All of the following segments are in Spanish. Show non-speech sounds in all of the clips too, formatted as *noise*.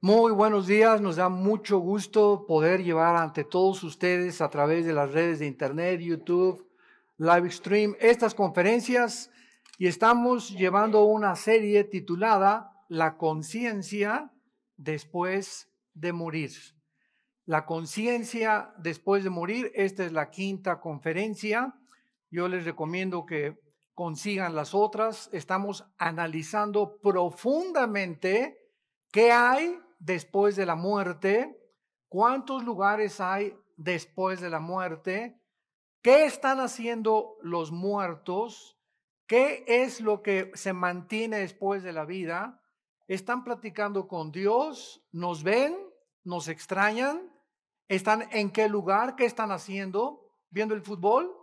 Muy buenos días, nos da mucho gusto poder llevar ante todos ustedes a través de las redes de Internet, YouTube, live stream, estas conferencias y estamos llevando una serie titulada La conciencia después de morir. La conciencia después de morir, esta es la quinta conferencia. Yo les recomiendo que consigan las otras. Estamos analizando profundamente qué hay después de la muerte, cuántos lugares hay después de la muerte, qué están haciendo los muertos, qué es lo que se mantiene después de la vida. Están platicando con Dios, nos ven, nos extrañan, están en qué lugar, qué están haciendo, viendo el fútbol.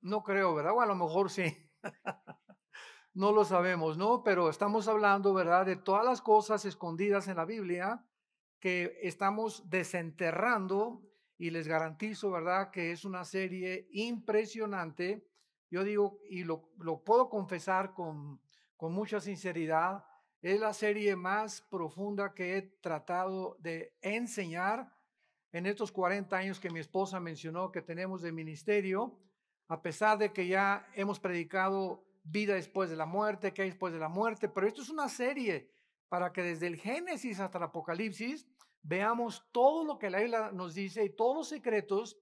No creo, ¿verdad? O a lo mejor sí. *laughs* no lo sabemos, ¿no? Pero estamos hablando, ¿verdad?, de todas las cosas escondidas en la Biblia que estamos desenterrando y les garantizo, ¿verdad?, que es una serie impresionante. Yo digo, y lo, puedo confesar con, con mucha sinceridad, es la serie más profunda que he tratado de enseñar en estos 40 años que mi esposa mencionó que tenemos de ministerio, a pesar de que ya hemos predicado vida después de la muerte, qué hay después de la muerte, pero esto es una serie para que desde el Génesis hasta el Apocalipsis veamos todo lo que la Biblia nos dice y todos los secretos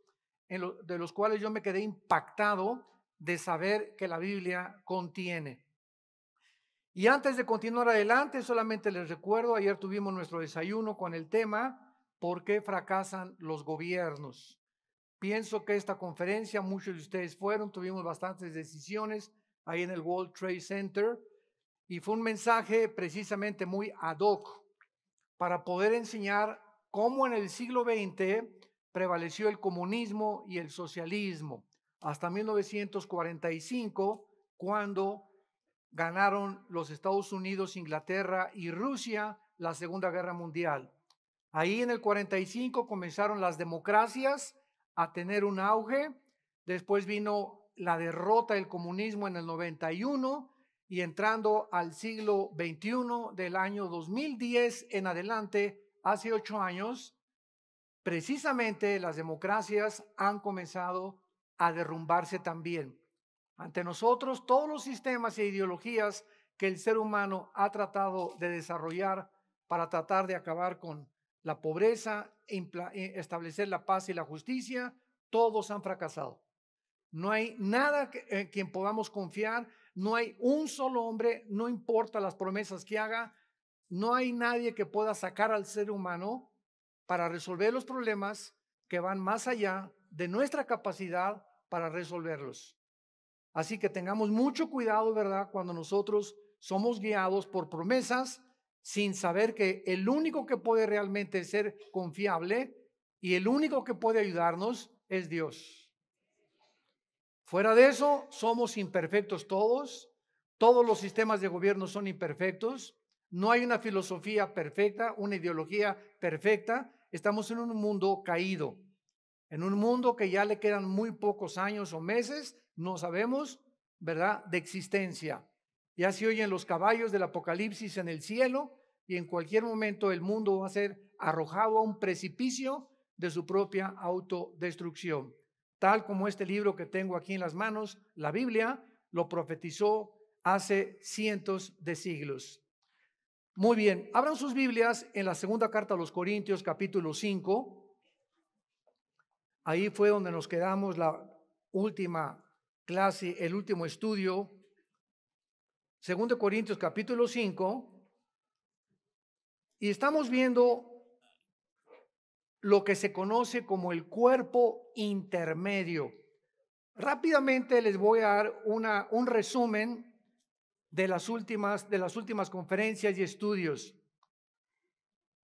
en de los cuales yo me quedé impactado de saber que la Biblia contiene. Y antes de continuar adelante, solamente les recuerdo, ayer tuvimos nuestro desayuno con el tema, ¿por qué fracasan los gobiernos? Pienso que esta conferencia, muchos de ustedes fueron, tuvimos bastantes decisiones ahí en el World Trade Center, y fue un mensaje precisamente muy ad hoc para poder enseñar cómo en el siglo XX prevaleció el comunismo y el socialismo hasta 1945, cuando ganaron los Estados Unidos, Inglaterra y Rusia la Segunda Guerra Mundial. Ahí en el 45 comenzaron las democracias a tener un auge, después vino la derrota del comunismo en el 91 y entrando al siglo XXI del año 2010 en adelante, hace ocho años, precisamente las democracias han comenzado a derrumbarse también. Ante nosotros todos los sistemas e ideologías que el ser humano ha tratado de desarrollar para tratar de acabar con la pobreza, eh, establecer la paz y la justicia, todos han fracasado. No hay nada en quien podamos confiar, no hay un solo hombre, no importa las promesas que haga, no hay nadie que pueda sacar al ser humano para resolver los problemas que van más allá de nuestra capacidad para resolverlos. Así que tengamos mucho cuidado, ¿verdad?, cuando nosotros somos guiados por promesas sin saber que el único que puede realmente ser confiable y el único que puede ayudarnos es Dios. Fuera de eso, somos imperfectos todos, todos los sistemas de gobierno son imperfectos, no hay una filosofía perfecta, una ideología perfecta, estamos en un mundo caído, en un mundo que ya le quedan muy pocos años o meses, no sabemos, ¿verdad?, de existencia. Ya se oyen los caballos del apocalipsis en el cielo y en cualquier momento el mundo va a ser arrojado a un precipicio de su propia autodestrucción tal como este libro que tengo aquí en las manos, la Biblia, lo profetizó hace cientos de siglos. Muy bien, abran sus Biblias en la segunda carta a los Corintios capítulo 5. Ahí fue donde nos quedamos la última clase, el último estudio. Segundo Corintios capítulo 5. Y estamos viendo lo que se conoce como el cuerpo intermedio. Rápidamente les voy a dar una, un resumen de las, últimas, de las últimas conferencias y estudios.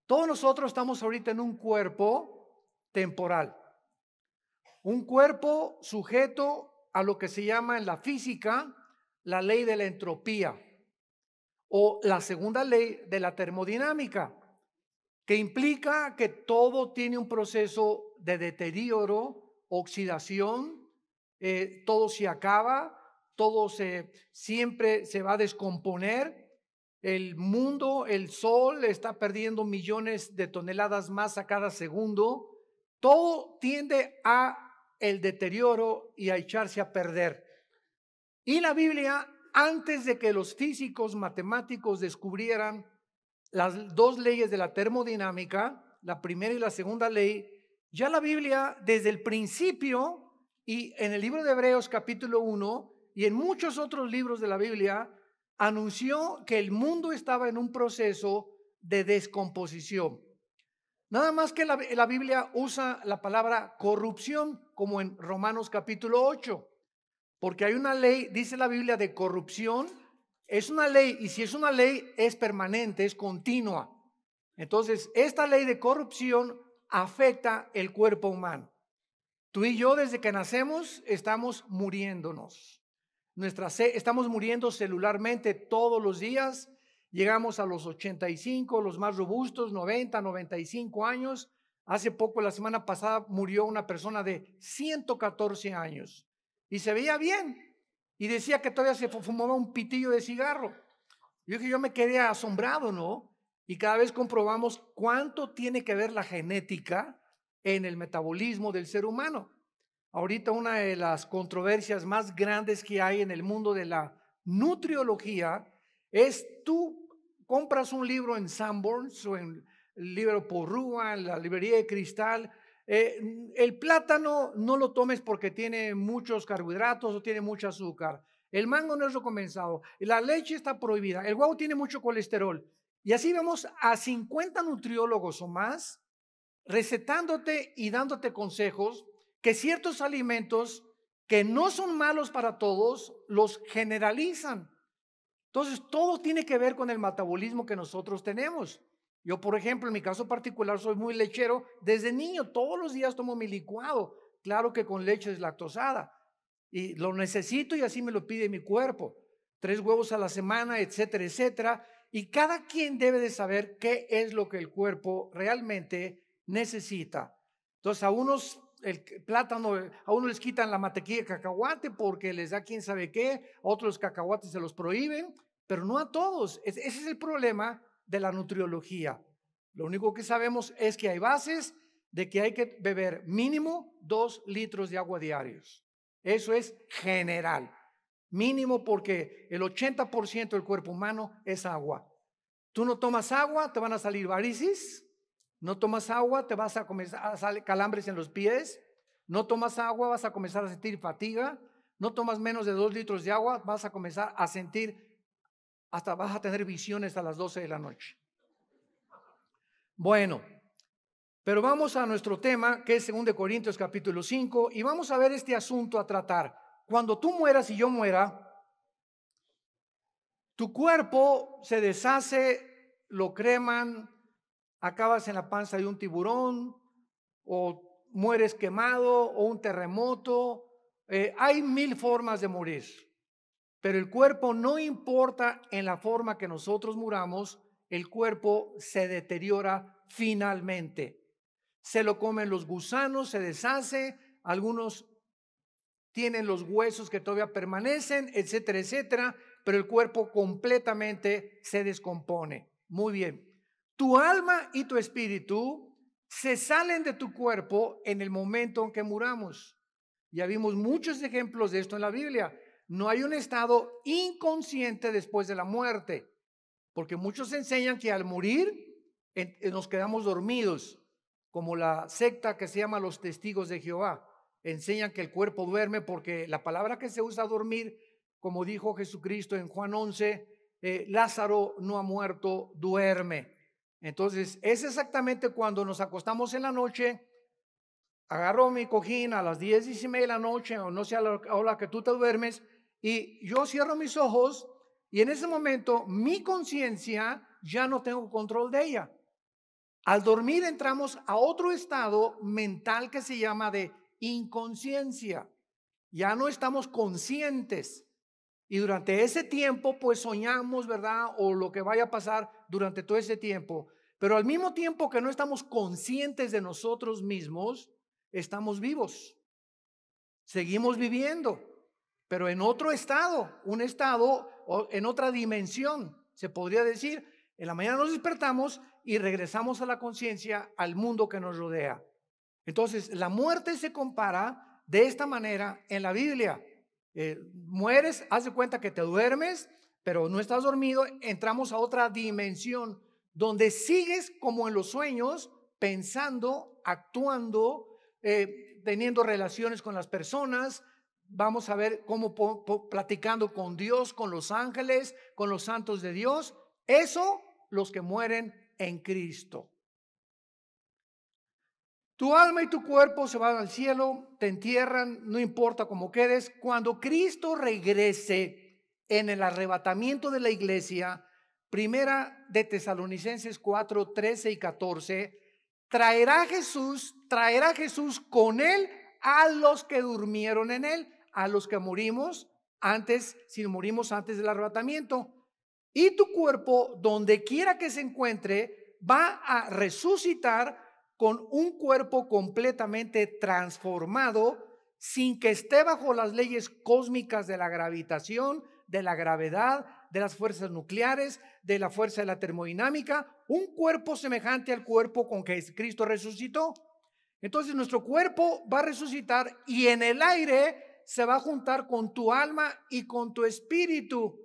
Todos nosotros estamos ahorita en un cuerpo temporal, un cuerpo sujeto a lo que se llama en la física la ley de la entropía o la segunda ley de la termodinámica que implica que todo tiene un proceso de deterioro, oxidación, eh, todo se acaba, todo siempre se va a descomponer. El mundo, el sol, está perdiendo millones de toneladas más a cada segundo. Todo tiende a el deterioro y a echarse a perder. Y la Biblia, antes de que los físicos matemáticos descubrieran las dos leyes de la termodinámica, la primera y la segunda ley, ya la Biblia desde el principio y en el libro de Hebreos capítulo 1 y en muchos otros libros de la Biblia anunció que el mundo estaba en un proceso de descomposición. Nada más que la, Biblia usa la palabra corrupción, como en Romanos capítulo 8, porque hay una ley, dice la Biblia, de corrupción es una ley, y si es una ley, es permanente, es continua. Entonces, esta ley de corrupción afecta el cuerpo humano. Tú y yo, desde que nacemos, estamos muriéndonos. Nuestra, estamos muriendo celularmente todos los días. Llegamos a los 85, los más robustos, 90, 95 años. Hace poco, la semana pasada, murió una persona de 114 años y se veía bien, y decía que todavía se fumaba un pitillo de cigarro. Yo dije, yo me quedé asombrado, ¿no? Y cada vez comprobamos cuánto tiene que ver la genética en el metabolismo del ser humano. Ahorita una de las controversias más grandes que hay en el mundo de la nutriología es tú compras un libro en Sanborns o en el libro Porrúa, en la librería de cristal, eh, el plátano no lo tomes porque tiene muchos carbohidratos o tiene mucho azúcar. El mango no es recomendado. La leche está prohibida. El huevo tiene mucho colesterol. Y así vemos a 50 nutriólogos o más recetándote y dándote consejos que ciertos alimentos que no son malos para todos los generalizan. Entonces, todo tiene que ver con el metabolismo que nosotros tenemos. Yo, por ejemplo, en mi caso particular soy muy lechero. Desde niño todos los días tomo mi licuado. Claro que con leche deslactosada. Y lo necesito y así me lo pide mi cuerpo. Tres huevos a la semana, etcétera, etcétera. Y cada quien debe de saber qué es lo que el cuerpo realmente necesita. Entonces, a unos el plátano, eh, a unos les quitan la mantequilla de cacahuate porque les da quién sabe qué, a otros los cacahuates se los prohíben, pero no a todos. Ese es el problema de la nutriología. Lo único que sabemos es que hay bases de que hay que beber mínimo dos litros de agua diarios. Eso es general. Mínimo porque el 80% del cuerpo humano es agua. Tú no tomas agua, te van a salir varices. No tomas agua, te vas a comenzar a salir calambres en los pies. No tomas agua, vas a comenzar a sentir fatiga. No tomas menos de dos litros de agua, vas a comenzar a sentir hasta vas a tener visiones a las 12 de la noche. Bueno, pero vamos a nuestro tema, que es 2 Corintios capítulo 5, y vamos a ver este asunto a tratar. Cuando tú mueras y yo muera, tu cuerpo se deshace, lo creman, acabas en la panza de un tiburón, o mueres quemado, o un terremoto. Eh, hay mil formas de morir. Pero el cuerpo no importa en la forma que nosotros muramos, el cuerpo se deteriora finalmente. Se lo comen los gusanos, se deshace, algunos tienen los huesos que todavía permanecen, etcétera, etcétera, pero el cuerpo completamente se descompone. Muy bien. Tu alma y tu espíritu se salen de tu cuerpo en el momento en que muramos. Ya vimos muchos ejemplos de esto en la Biblia no hay un estado inconsciente después de la muerte, porque muchos enseñan que al morir eh, nos quedamos dormidos, como la secta que se llama los testigos de Jehová. Enseñan que el cuerpo duerme porque la palabra que se usa dormir, como dijo Jesucristo en Juan 11, eh, Lázaro no ha muerto, duerme. Entonces, es exactamente cuando nos acostamos en la noche, agarro mi cojín a las diez y media de la noche, o no sé a la hora que tú te duermes, y yo cierro mis ojos y en ese momento mi conciencia ya no tengo control de ella. Al dormir entramos a otro estado mental que se llama de inconsciencia. Ya no estamos conscientes. Y durante ese tiempo, pues soñamos, ¿verdad? O lo que vaya a pasar durante todo ese tiempo. Pero al mismo tiempo que no estamos conscientes de nosotros mismos, estamos vivos. Seguimos viviendo pero en otro estado, un estado o en otra dimensión, se podría decir. En la mañana nos despertamos y regresamos a la conciencia, al mundo que nos rodea. Entonces, la muerte se compara de esta manera en la Biblia. Eh, mueres, mueres, de cuenta que te duermes, pero no estás dormido, entramos a otra dimensión donde sigues como en los sueños, pensando, actuando, eh, teniendo relaciones con las personas, vamos a ver cómo platicando con Dios, con los ángeles, con los santos de Dios, eso los que mueren en Cristo. Tu alma y tu cuerpo se van al cielo, te entierran, no importa cómo quedes. Cuando Cristo regrese en el arrebatamiento de la iglesia, primera de Tesalonicenses 4, 13 y 14, traerá Jesús, traerá Jesús con él a los que durmieron en él a los que morimos antes, si morimos antes del arrebatamiento. Y tu cuerpo, donde quiera que se encuentre, va a resucitar con un cuerpo completamente transformado, sin que esté bajo las leyes cósmicas de la gravitación, de la gravedad, de las fuerzas nucleares, de la fuerza de la termodinámica, un cuerpo semejante al cuerpo con que Cristo resucitó. Entonces nuestro cuerpo va a resucitar y en el aire se va a juntar con tu alma y con tu espíritu.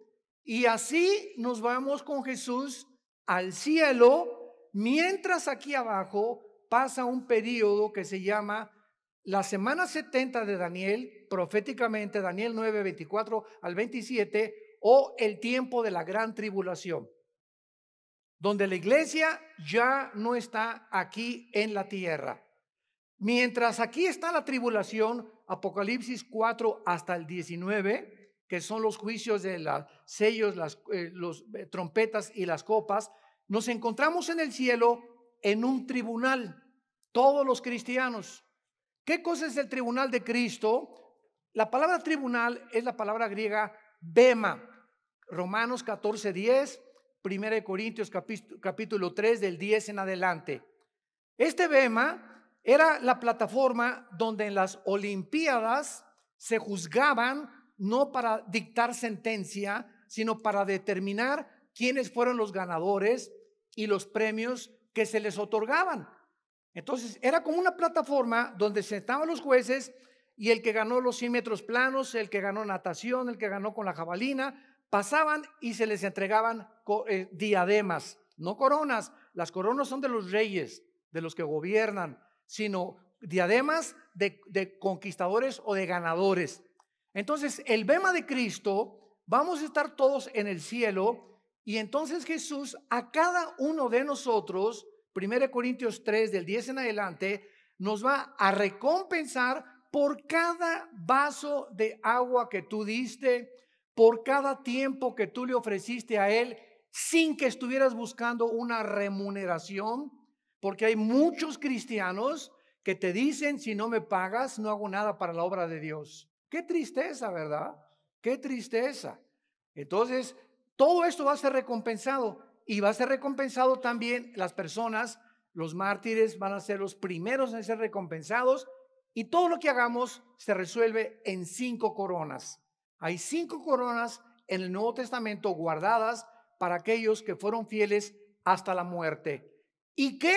Y así nos vamos con Jesús al cielo, mientras aquí abajo pasa un periodo que se llama la semana 70 de Daniel, proféticamente Daniel 9, 24 al 27, o el tiempo de la gran tribulación, donde la iglesia ya no está aquí en la tierra. Mientras aquí está la tribulación, Apocalipsis 4 hasta el 19, que son los juicios de los sellos, las eh, eh, trompetas y las copas, nos encontramos en el cielo en un tribunal, todos los cristianos. ¿Qué cosa es el tribunal de Cristo? La palabra tribunal es la palabra griega bema, Romanos 14, 10, 1 Corintios capítulo 3 del 10 en adelante. Este bema era la plataforma donde en las Olimpiadas se juzgaban no para dictar sentencia, sino para determinar quiénes fueron los ganadores y los premios que se les otorgaban. Entonces era como una plataforma donde estaban los jueces y el que ganó los 100 metros planos, el que ganó natación, el que ganó con la jabalina, pasaban y se les entregaban eh, diademas, no coronas. Las coronas son de los reyes, de los que gobiernan, sino diademas de, conquistadores o de ganadores. Entonces, el bema de Cristo, vamos a estar todos en el cielo y entonces Jesús a cada uno de nosotros, 1 Corintios 3 del 10 en adelante, nos va a recompensar por cada vaso de agua que tú diste, por cada tiempo que tú le ofreciste a Él sin que estuvieras buscando una remuneración. Porque hay muchos cristianos que te dicen, si no me pagas, no hago nada para la obra de Dios. Qué tristeza, ¿verdad? Qué tristeza. Entonces, todo esto va a ser recompensado y va a ser recompensado también las personas, los mártires van a ser los primeros en ser recompensados y todo lo que hagamos se resuelve en cinco coronas. Hay cinco coronas en el Nuevo Testamento guardadas para aquellos que fueron fieles hasta la muerte. ¿Y qué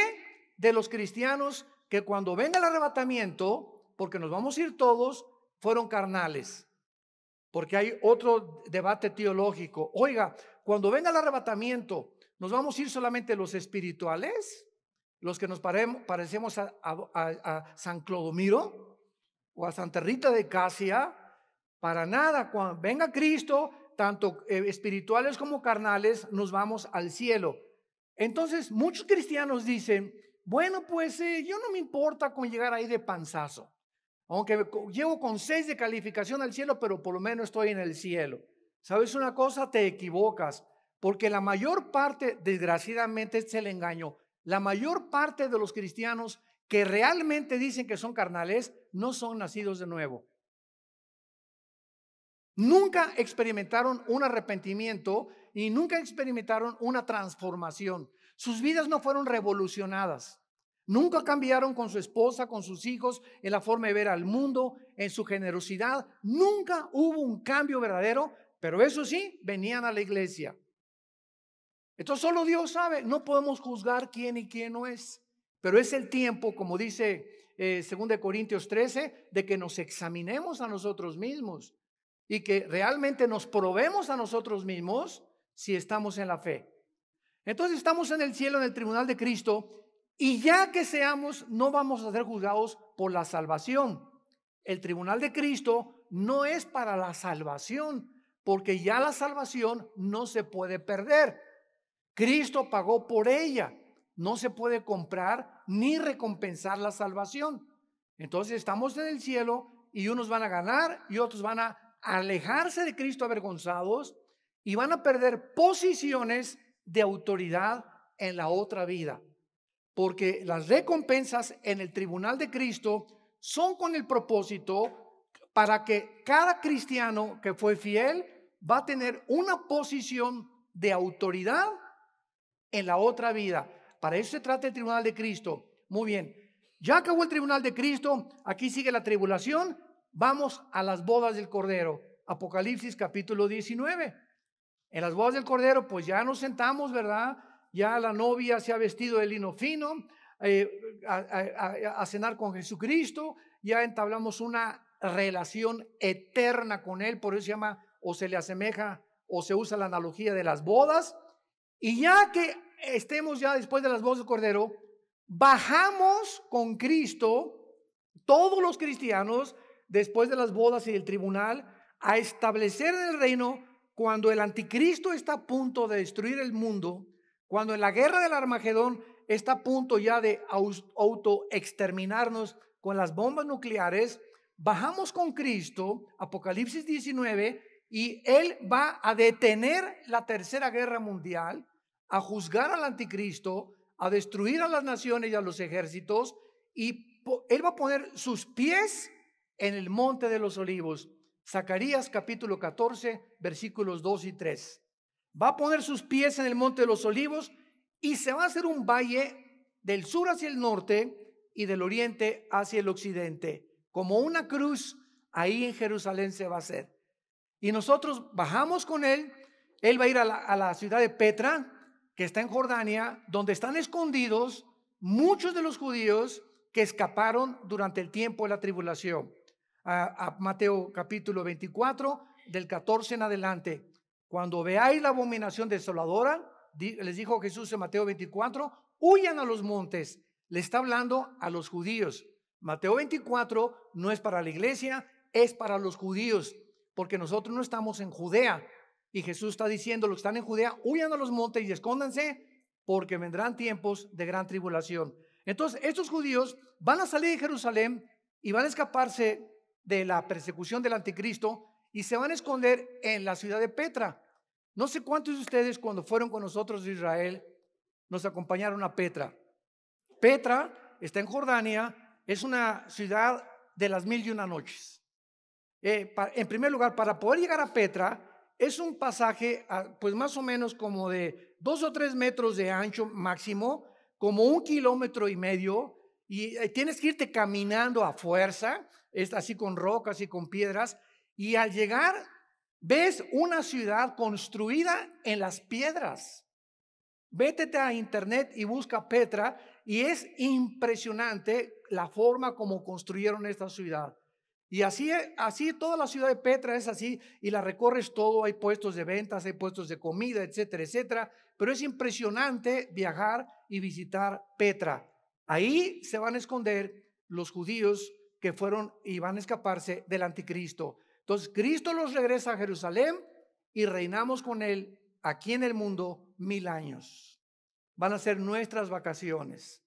de los cristianos que cuando venga el arrebatamiento, porque nos vamos a ir todos, fueron carnales? Porque hay otro debate teológico. Oiga, cuando venga el arrebatamiento, ¿nos vamos a ir solamente los espirituales? ¿Los que nos parecemos a, San Clodomiro o a Santa Rita de Casia? Para nada, cuando venga Cristo, tanto eh, espirituales como carnales, nos vamos al cielo. Entonces, muchos cristianos dicen, bueno, pues eh, yo no me importa con llegar ahí de panzazo. Aunque llevo con seis de calificación al cielo, pero por lo menos estoy en el cielo. ¿Sabes una cosa? Te equivocas. Porque la mayor parte, desgraciadamente, es el engaño. La mayor parte de los cristianos que realmente dicen que son carnales no son nacidos de nuevo. Nunca experimentaron un arrepentimiento y nunca experimentaron una transformación. Sus vidas no fueron revolucionadas. Nunca cambiaron con su esposa, con sus hijos, en la forma de ver al mundo, en su generosidad. Nunca hubo un cambio verdadero, pero eso sí, venían a la iglesia. Entonces solo Dios sabe, no podemos juzgar quién y quién no es, pero es el tiempo, como dice eh, Según 2 Corintios 13, de que nos examinemos a nosotros mismos y que realmente nos probemos a nosotros mismos si estamos en la fe. Entonces estamos en el cielo, en el tribunal de Cristo, y ya que seamos, no vamos a ser juzgados por la salvación. El tribunal de Cristo no es para la salvación, porque ya la salvación no se puede perder. Cristo pagó por ella. No se puede comprar ni recompensar la salvación. Entonces estamos en el cielo y unos van a ganar y otros van a alejarse de Cristo avergonzados y van a perder posiciones de autoridad en la otra vida. Porque las recompensas en el tribunal de Cristo son con el propósito para que cada cristiano que fue fiel va a tener una posición de autoridad en la otra vida. Para eso se trata el tribunal de Cristo. Muy bien, ya acabó el tribunal de Cristo, aquí sigue la tribulación, vamos a las bodas del Cordero, Apocalipsis capítulo 19. En las bodas del Cordero, pues ya nos sentamos, ¿verdad? Ya la novia se ha vestido de lino fino eh, a, cenar con Jesucristo, ya entablamos una relación eterna con Él, por eso se llama o se le asemeja o se usa la analogía de las bodas. Y ya que estemos ya después de las bodas del Cordero, bajamos con Cristo, todos los cristianos, después de las bodas y del tribunal, a establecer el reino cuando el anticristo está a punto de destruir el mundo, cuando en la guerra del Armagedón está a punto ya de auto exterminarnos con las bombas nucleares, bajamos con Cristo, Apocalipsis 19, y Él va a detener la tercera guerra mundial, a juzgar al anticristo, a destruir a las naciones y a los ejércitos, y Él va a poner sus pies en el monte de los olivos. Zacarías capítulo 14, versículos 2 y 3. Va a poner sus pies en el monte de los olivos y se va a hacer un valle del sur hacia el norte y del oriente hacia el occidente. Como una cruz ahí en Jerusalén se va a hacer. Y nosotros bajamos con él. Él va a ir a la, ciudad de Petra, que está en Jordania, donde están escondidos muchos de los judíos que escaparon durante el tiempo de la tribulación a, Mateo capítulo 24, del 14 en adelante. Cuando veáis la abominación desoladora, les dijo Jesús en Mateo 24, huyan a los montes. Le está hablando a los judíos. Mateo 24 no es para la iglesia, es para los judíos, porque nosotros no estamos en Judea. Y Jesús está diciendo, los que están en Judea, huyan a los montes y escóndanse, porque vendrán tiempos de gran tribulación. Entonces, estos judíos van a salir de Jerusalén y van a escaparse de la persecución del anticristo y se van a esconder en la ciudad de Petra. No sé cuántos de ustedes cuando fueron con nosotros de Israel nos acompañaron a Petra. Petra está en Jordania, es una ciudad de las mil y una noches. Eh, en primer lugar, para poder llegar a Petra, es un pasaje, pues más o menos como de dos o tres metros de ancho máximo, como un kilómetro y medio, y eh, tienes que irte caminando a fuerza. Está así con rocas y con piedras. Y al llegar, ves una ciudad construida en las piedras. Vétete a internet y busca Petra y es impresionante la forma como construyeron esta ciudad. Y así, así toda la ciudad de Petra es así y la recorres todo, hay puestos de ventas, hay puestos de comida, etcétera, etcétera. Pero es impresionante viajar y visitar Petra. Ahí se van a esconder los judíos que fueron y van a escaparse del anticristo. Entonces, Cristo los regresa a Jerusalén y reinamos con Él aquí en el mundo mil años. Van a ser nuestras vacaciones.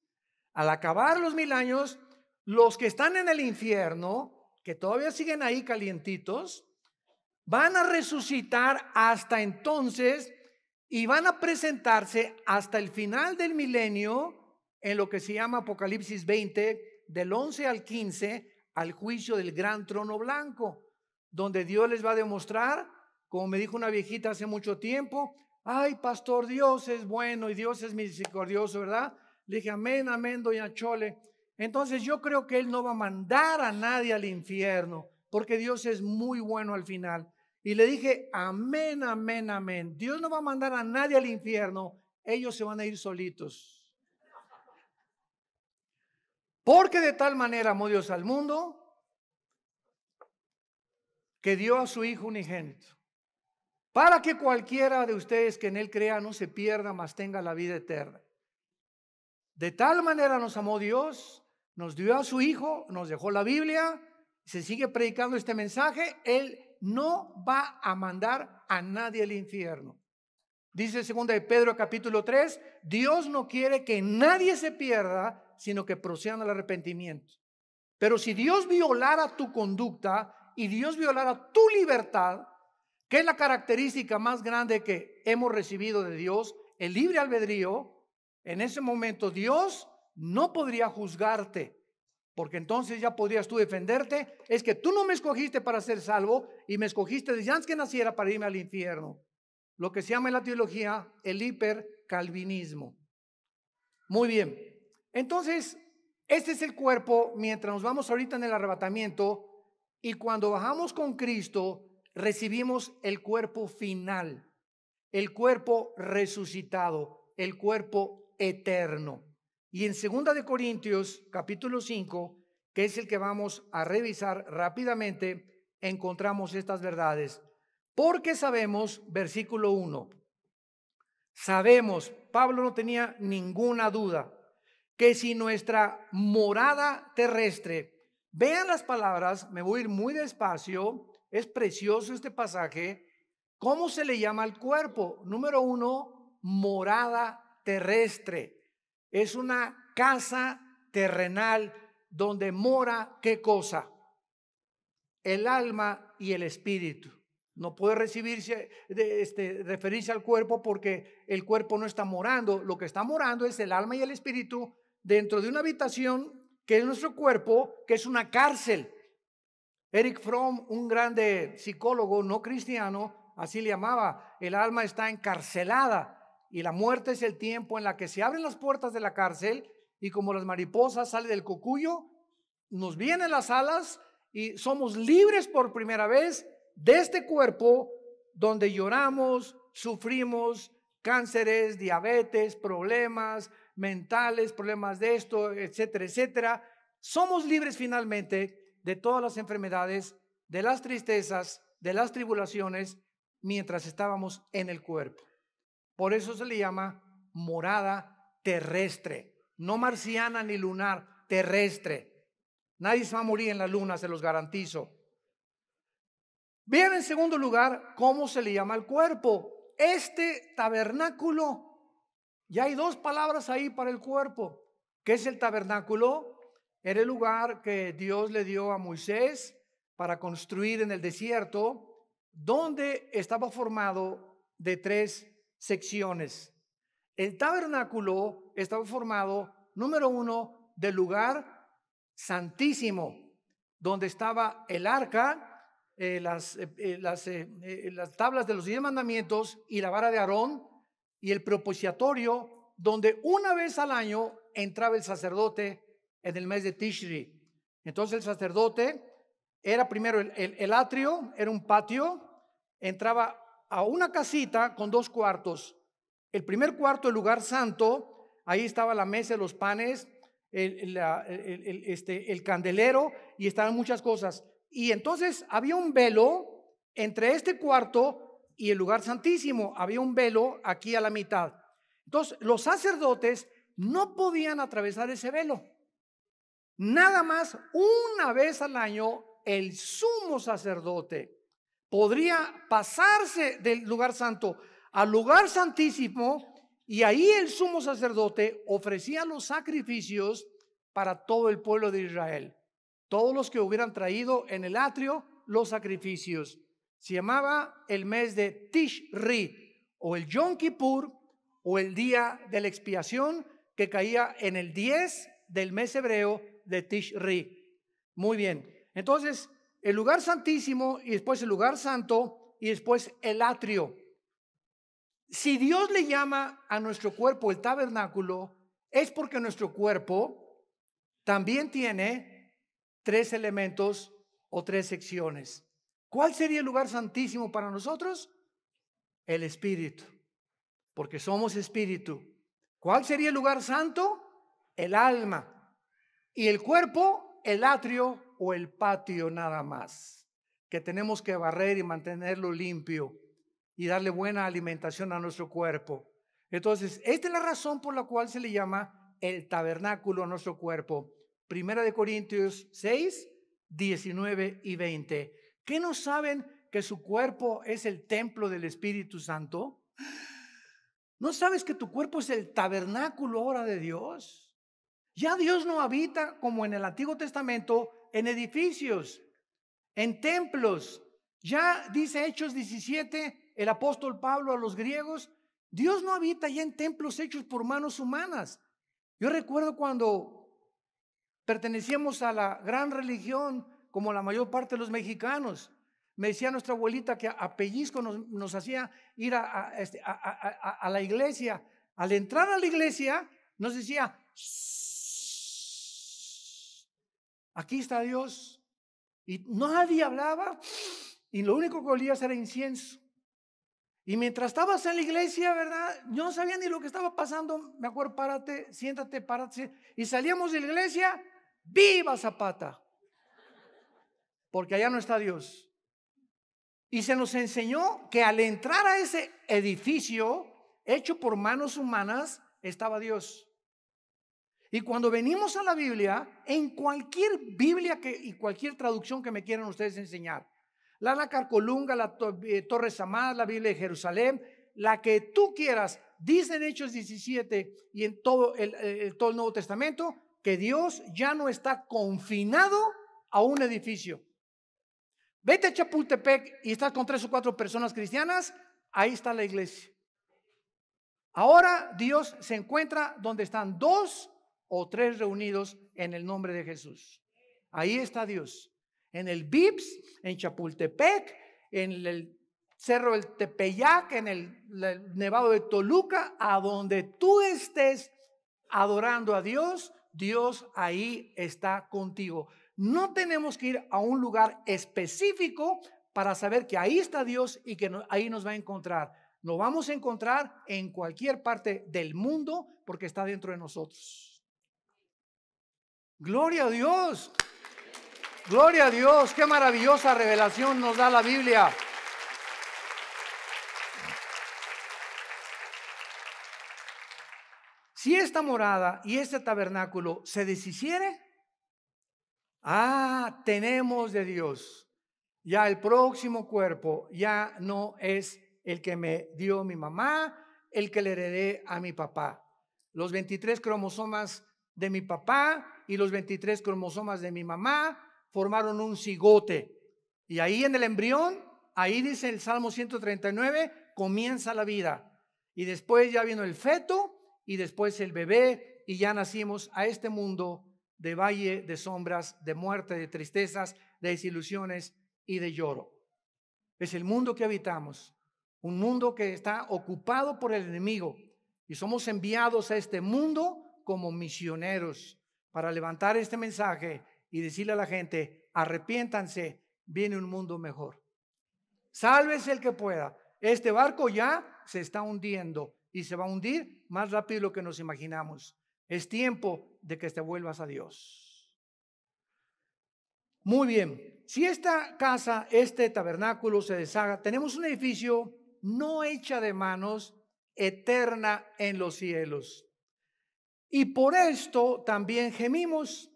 Al acabar los mil años, los que están en el infierno, que todavía siguen ahí calientitos, van a resucitar hasta entonces y van a presentarse hasta el final del milenio en lo que se llama Apocalipsis 20, del 11 al 15 al juicio del gran trono blanco, donde Dios les va a demostrar, como me dijo una viejita hace mucho tiempo, ay, pastor, Dios es bueno y Dios es misericordioso, ¿verdad? Le dije, amén, amén, doña Chole. Entonces yo creo que Él no va a mandar a nadie al infierno, porque Dios es muy bueno al final. Y le dije, amén, amén, amén. Dios no va a mandar a nadie al infierno, ellos se van a ir solitos. Porque de tal manera amó Dios al mundo que dio a su Hijo unigénito, para que cualquiera de ustedes que en Él crea no se pierda, mas tenga la vida eterna. De tal manera nos amó Dios, nos dio a su Hijo, nos dejó la Biblia, se sigue predicando este mensaje, Él no va a mandar a nadie al infierno. Dice 2 de Pedro capítulo 3, Dios no quiere que nadie se pierda, sino que procedan al arrepentimiento. Pero si Dios violara tu conducta y Dios violara tu libertad, que es la característica más grande que hemos recibido de Dios, el libre albedrío, en ese momento Dios no podría juzgarte, porque entonces ya podrías tú defenderte. Es que tú no me escogiste para ser salvo y me escogiste desde antes que naciera para irme al infierno. Lo que se llama en la teología el hipercalvinismo. Muy bien. Entonces, este es el cuerpo mientras nos vamos ahorita en el arrebatamiento y cuando bajamos con Cristo recibimos el cuerpo final, el cuerpo resucitado, el cuerpo eterno. Y en segunda de Corintios capítulo 5, que es el que vamos a revisar rápidamente, encontramos estas verdades. Porque sabemos, versículo 1, sabemos, Pablo no tenía ninguna duda, que si nuestra morada terrestre, vean las palabras, me voy a ir muy despacio, es precioso este pasaje, ¿cómo se le llama al cuerpo? Número uno, morada terrestre. Es una casa terrenal donde mora qué cosa? El alma y el espíritu. No puede recibirse, este, referirse al cuerpo porque el cuerpo no está morando. Lo que está morando es el alma y el espíritu dentro de una habitación que es nuestro cuerpo, que es una cárcel. Eric Fromm, un grande psicólogo no cristiano, así le llamaba, el alma está encarcelada y la muerte es el tiempo en la que se abren las puertas de la cárcel y como las mariposas sale del cocuyo, nos vienen las alas y somos libres por primera vez de este cuerpo donde lloramos, sufrimos cánceres, diabetes, problemas, mentales, problemas de esto, etcétera, etcétera. Somos libres finalmente de todas las enfermedades, de las tristezas, de las tribulaciones, mientras estábamos en el cuerpo. Por eso se le llama morada terrestre, no marciana ni lunar, terrestre. Nadie se va a morir en la luna, se los garantizo. Bien, en segundo lugar, ¿cómo se le llama al cuerpo? Este tabernáculo y hay dos palabras ahí para el cuerpo, que es el tabernáculo, era el lugar que Dios le dio a Moisés para construir en el desierto, donde estaba formado de tres secciones. El tabernáculo estaba formado, número uno, del lugar santísimo, donde estaba el arca, eh, las, eh, eh, las, las tablas de los diez mandamientos y la vara de Aarón, y el propiciatorio, donde una vez al año entraba el sacerdote en el mes de Tishri. Entonces el sacerdote era primero el, atrio, era un patio, entraba a una casita con dos cuartos. El primer cuarto, el lugar santo, ahí estaba la mesa de los panes, el, este, el candelero y estaban muchas cosas. Y entonces había un velo entre este cuarto y el lugar santísimo. Había un velo aquí a la mitad. Entonces, los sacerdotes no podían atravesar ese velo. Nada más una vez al año el sumo sacerdote podría pasarse del lugar santo al lugar santísimo y ahí el sumo sacerdote ofrecía los sacrificios para todo el pueblo de Israel. Todos los que hubieran traído en el atrio los sacrificios. Se llamaba el mes de Tishri o el Yom Kippur o el día de la expiación que caía en el 10 del mes hebreo de Tishri. Muy bien. Entonces, el lugar santísimo y después el lugar santo y después el atrio. Si Dios le llama a nuestro cuerpo el tabernáculo, es porque nuestro cuerpo también tiene tres elementos o tres secciones. ¿Cuál sería el lugar santísimo para nosotros? El Espíritu, porque somos Espíritu. ¿Cuál sería el lugar santo? El alma. Y el cuerpo, el atrio o el patio nada más, que tenemos que barrer y mantenerlo limpio y darle buena alimentación a nuestro cuerpo. Entonces, esta es la razón por la cual se le llama el tabernáculo a nuestro cuerpo. Primera de Corintios 6, 19 y 20. ¿Qué no saben que su cuerpo es el templo del Espíritu Santo? ¿No sabes que tu cuerpo es el tabernáculo ahora de Dios? Ya Dios no habita como en el Antiguo Testamento en edificios, en templos. Ya dice Hechos 17 el apóstol Pablo a los griegos, Dios no habita ya en templos hechos por manos humanas. Yo recuerdo cuando pertenecíamos a la gran religión como la mayor parte de los mexicanos. Me decía nuestra abuelita que a pellizco nos, hacía ir este, a, la iglesia. Al entrar a la iglesia nos decía, aquí está Dios. Y nadie hablaba y lo único que olía era incienso. Y mientras estabas en la iglesia, ¿verdad? Yo no sabía ni lo que estaba pasando. Me acuerdo, párate, siéntate, párate. Y salíamos de la iglesia, viva Zapata porque allá no está Dios. Y se nos enseñó que al entrar a ese edificio hecho por manos humanas, estaba Dios. Y cuando venimos a la Biblia, en cualquier Biblia que, y cualquier traducción que me quieran ustedes enseñar, la la Carcolunga, la eh, Torre Amadas, la Biblia de Jerusalén, la que tú quieras, dice en Hechos 17 y en todo el, eh, el, todo el Nuevo Testamento que Dios ya no está confinado a un edificio. Vete a Chapultepec y estás con tres o cuatro personas cristianas, ahí está la iglesia. Ahora Dios se encuentra donde están dos o tres reunidos en el nombre de Jesús. Ahí está Dios. En el Vips, en Chapultepec, en el Cerro del Tepeyac, en el, el Nevado de Toluca, a donde tú estés adorando a Dios, Dios ahí está contigo. No tenemos que ir a un lugar específico para saber que ahí está Dios y que ahí nos va a encontrar. Lo vamos a encontrar en cualquier parte del mundo porque está dentro de nosotros. Gloria a Dios. Gloria a Dios. Qué maravillosa revelación nos da la Biblia. Si esta morada y este tabernáculo se deshiciere, Ah, tenemos de Dios. Ya el próximo cuerpo ya no es el que me dio mi mamá, el que le heredé a mi papá. Los 23 cromosomas de mi papá y los 23 cromosomas de mi mamá formaron un cigote. Y ahí en el embrión, ahí dice el Salmo 139, comienza la vida. Y después ya vino el feto y después el bebé y ya nacimos a este mundo de valle de sombras, de muerte, de tristezas, de desilusiones y de lloro. Es el mundo que habitamos, un mundo que está ocupado por el enemigo y somos enviados a este mundo como misioneros para levantar este mensaje y decirle a la gente, arrepiéntanse, viene un mundo mejor. Sálvese el que pueda. Este barco ya se está hundiendo y se va a hundir más rápido que nos imaginamos. Es tiempo de que te vuelvas a Dios. Muy bien, si esta casa, este tabernáculo se deshaga, tenemos un edificio no hecha de manos, eterna en los cielos. Y por esto también gemimos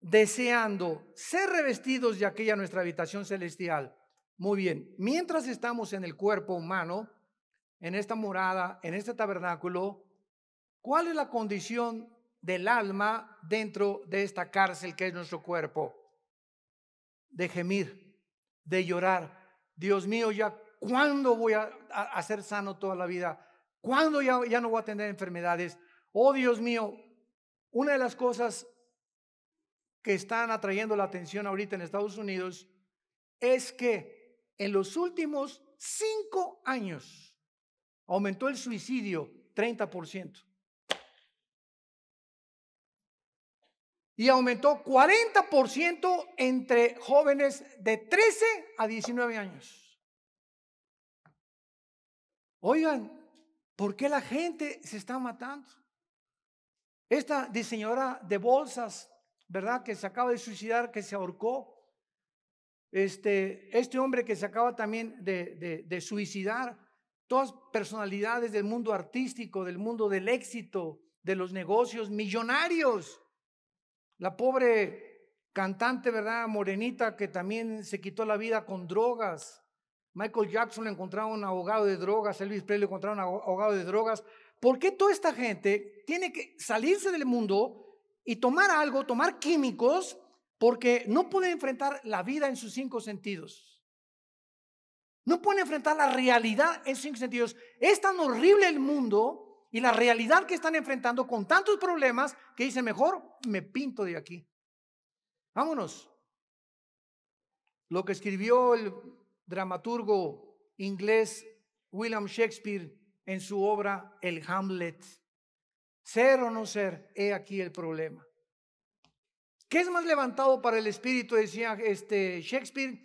deseando ser revestidos de aquella nuestra habitación celestial. Muy bien, mientras estamos en el cuerpo humano, en esta morada, en este tabernáculo, ¿cuál es la condición del alma dentro de esta cárcel que es nuestro cuerpo, de gemir, de llorar. Dios mío, ya cuándo voy a, ser sano toda la vida, cuándo ya, ya no voy a tener enfermedades. Oh Dios mío, una de las cosas que están atrayendo la atención ahorita en Estados Unidos es que en los últimos cinco años aumentó el suicidio 30%. y aumentó 40% entre jóvenes de 13 a 19 años. Oigan, ¿por qué la gente se está matando? Esta diseñadora de bolsas, ¿verdad? Que se acaba de suicidar, que se ahorcó. Este, este hombre que se acaba también de, de suicidar. Todas personalidades del mundo artístico, del mundo del éxito, de los negocios, millonarios la pobre cantante, ¿verdad? Morenita, que también se quitó la vida con drogas. Michael Jackson le encontraron ahogado de drogas, Elvis Presley encontraba encontraron ahogado de drogas. ¿Por qué toda esta gente tiene que salirse del mundo y tomar algo, tomar químicos, porque no puede enfrentar la vida en sus cinco sentidos? No puede enfrentar la realidad en sus cinco sentidos. Es tan horrible el mundo y la realidad que están enfrentando con tantos problemas que dicen, mejor me pinto de aquí. Vámonos. Lo que escribió el dramaturgo inglés William Shakespeare en su obra El Hamlet. Ser o no ser, he aquí el problema. ¿Qué es más levantado para el espíritu? Decía este Shakespeare.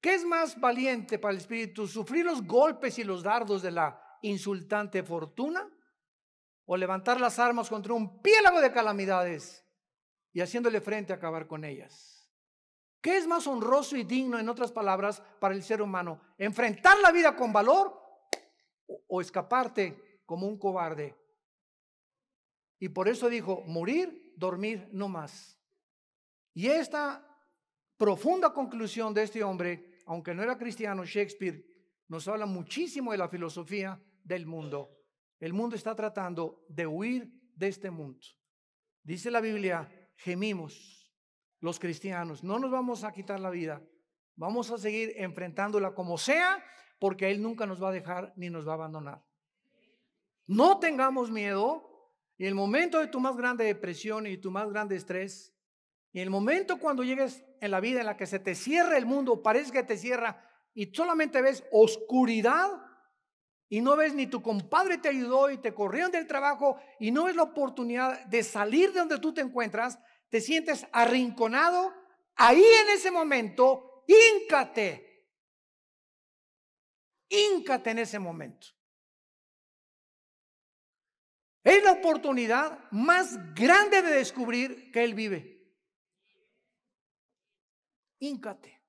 ¿Qué es más valiente para el espíritu? ¿Sufrir los golpes y los dardos de la insultante fortuna? o levantar las armas contra un piélago de calamidades y haciéndole frente a acabar con ellas. ¿Qué es más honroso y digno, en otras palabras, para el ser humano? ¿Enfrentar la vida con valor o escaparte como un cobarde? Y por eso dijo, morir, dormir, no más. Y esta profunda conclusión de este hombre, aunque no era cristiano, Shakespeare, nos habla muchísimo de la filosofía del mundo. El mundo está tratando de huir de este mundo. Dice la Biblia, gemimos los cristianos, no nos vamos a quitar la vida, vamos a seguir enfrentándola como sea, porque Él nunca nos va a dejar ni nos va a abandonar. No tengamos miedo. Y el momento de tu más grande depresión y tu más grande estrés, y el momento cuando llegues en la vida en la que se te cierra el mundo, parece que te cierra y solamente ves oscuridad, y no ves ni tu compadre te ayudó y te corrieron del trabajo y no ves la oportunidad de salir de donde tú te encuentras, te sientes arrinconado, ahí en ese momento, híncate. Híncate en ese momento. Es la oportunidad más grande de descubrir que Él vive. Híncate.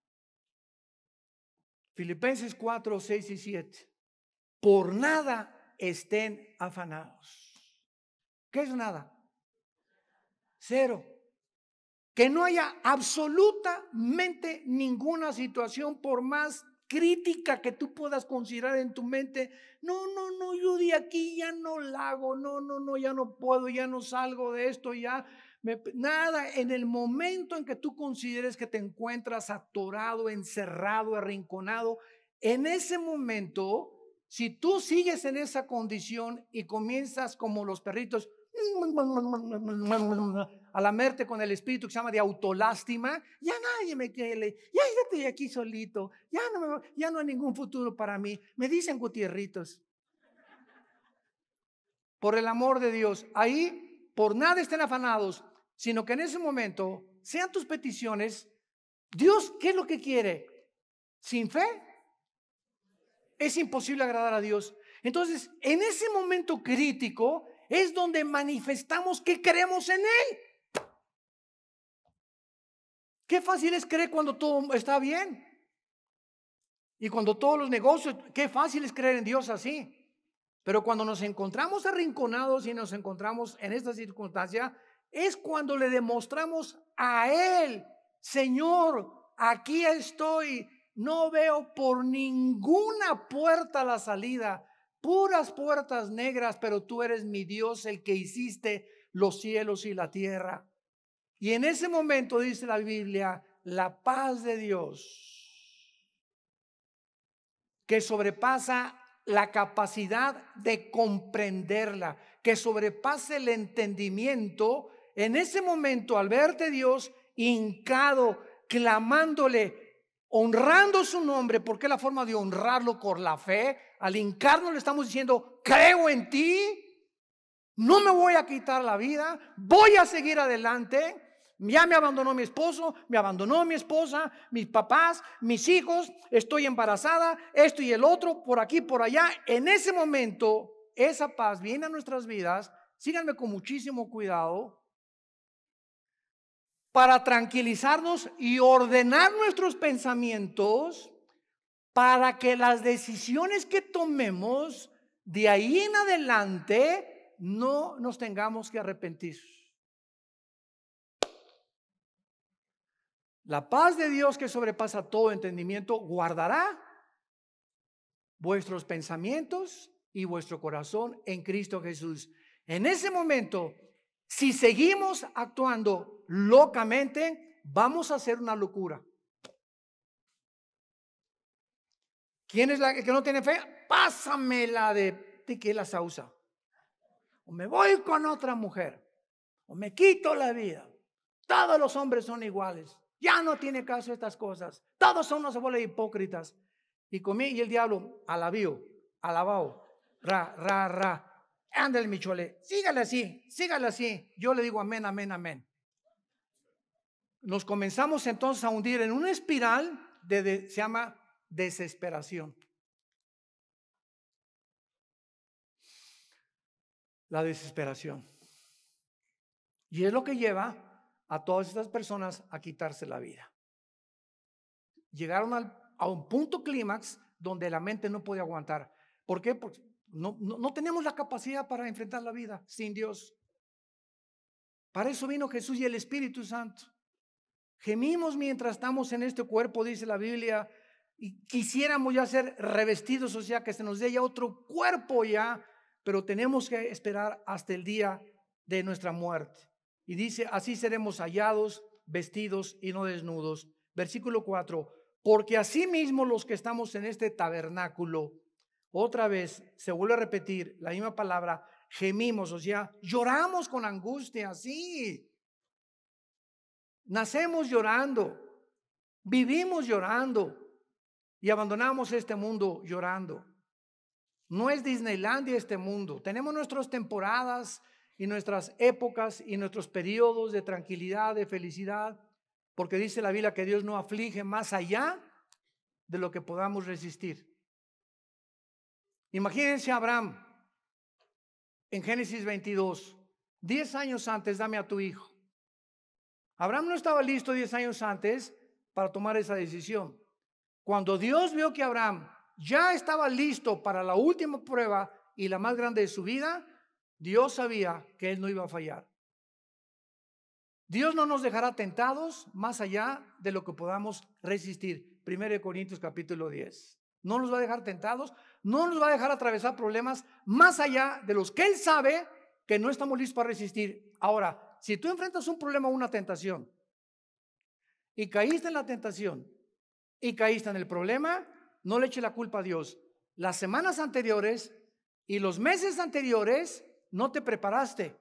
Filipenses 4, 6 y 7 por nada estén afanados. ¿Qué es nada? Cero. Que no haya absolutamente ninguna situación, por más crítica que tú puedas considerar en tu mente, no, no, no, yo de aquí ya no la hago, no, no, no, ya no puedo, ya no salgo de esto, ya nada, en el momento en que tú consideres que te encuentras atorado, encerrado, arrinconado, en ese momento si tú sigues en esa condición y comienzas como los perritos a lamerte con el espíritu que se llama de autolástima, ya nadie me quiere, ya estoy aquí solito, ya no, ya no hay ningún futuro para mí. Me dicen gutierritos. Por el amor de Dios, ahí por nada estén afanados, sino que en ese momento sean tus peticiones. Dios, ¿qué es lo que quiere? ¿Sin fe? es imposible agradar a Dios. Entonces, en ese momento crítico es donde manifestamos que creemos en Él. Qué fácil es creer cuando todo está bien. Y cuando todos los negocios, qué fácil es creer en Dios así. Pero cuando nos encontramos arrinconados y nos encontramos en esta circunstancia, es cuando le demostramos a Él, Señor, aquí estoy, no veo por ninguna puerta la salida, puras puertas negras, pero tú eres mi Dios, el que hiciste los cielos y la tierra. Y en ese momento dice la Biblia, la paz de Dios, que sobrepasa la capacidad de comprenderla, que sobrepase el entendimiento, en ese momento al verte Dios hincado, clamándole, honrando su nombre, porque la forma de honrarlo con la fe, al encarno le estamos diciendo, creo en ti, no me voy a quitar la vida, voy a seguir adelante. Ya me abandonó mi esposo, me abandonó mi esposa, mis papás, mis hijos, estoy embarazada, esto y el otro, por aquí, por allá. En ese momento, esa paz viene a nuestras vidas. Síganme con muchísimo cuidado, para tranquilizarnos y ordenar nuestros pensamientos para que las decisiones que tomemos de ahí en adelante no nos tengamos que arrepentir. La paz de Dios que sobrepasa todo entendimiento guardará vuestros pensamientos y vuestro corazón en Cristo Jesús. En ese momento, si seguimos actuando locamente, vamos a hacer una locura. ¿Quién es la que no tiene fe? Pásame la de Tiqui la O me voy con otra mujer. O me quito la vida. Todos los hombres son iguales. Ya no tiene caso estas cosas. Todos son unos abuelos hipócritas. Y comí y el diablo, alabío, alabao, ra, ra, ra. Ándale, michole, sígale así, sígale así. Yo le digo amén, amén, amén nos comenzamos entonces a hundir en una espiral de, se llama desesperación. La desesperación. Y es lo que lleva a todas estas personas a quitarse la vida. Llegaron a un punto clímax donde la mente no puede aguantar. ¿Por qué? Porque no tenemos la capacidad para enfrentar la vida sin Dios. Para eso vino Jesús y el Espíritu Santo. Gemimos mientras estamos en este cuerpo, dice la Biblia, y quisiéramos ya ser revestidos, o sea, que se nos dé ya otro cuerpo ya, pero tenemos que esperar hasta el día de nuestra muerte. Y dice, así seremos hallados, vestidos y no desnudos. Versículo 4, porque asimismo los que estamos en este tabernáculo, otra vez se vuelve a repetir la misma palabra, gemimos, o sea, lloramos con angustia, así Nacemos llorando, vivimos llorando y abandonamos este mundo llorando. No es Disneylandia este mundo. Tenemos nuestras temporadas y nuestras épocas y nuestros periodos de tranquilidad, de felicidad, porque dice la Biblia que Dios no aflige más allá de lo que podamos resistir. Imagínense Abraham en Génesis 22, 10 años antes, dame a tu hijo. Abraham no estaba listo 10 años antes para tomar esa decisión. Cuando Dios vio que Abraham ya estaba listo para la última prueba y la más grande de su vida, Dios sabía que él no iba a fallar. Dios no nos dejará tentados más allá de lo que podamos resistir. 1 Corintios capítulo 10. No nos va a dejar tentados, no nos va a dejar atravesar problemas más allá de los que Él sabe que no estamos listos para resistir. Ahora, si tú enfrentas un problema o una tentación y caíste en la tentación y caíste en el problema, no le eche la culpa a Dios. Las semanas anteriores y los meses anteriores no te preparaste.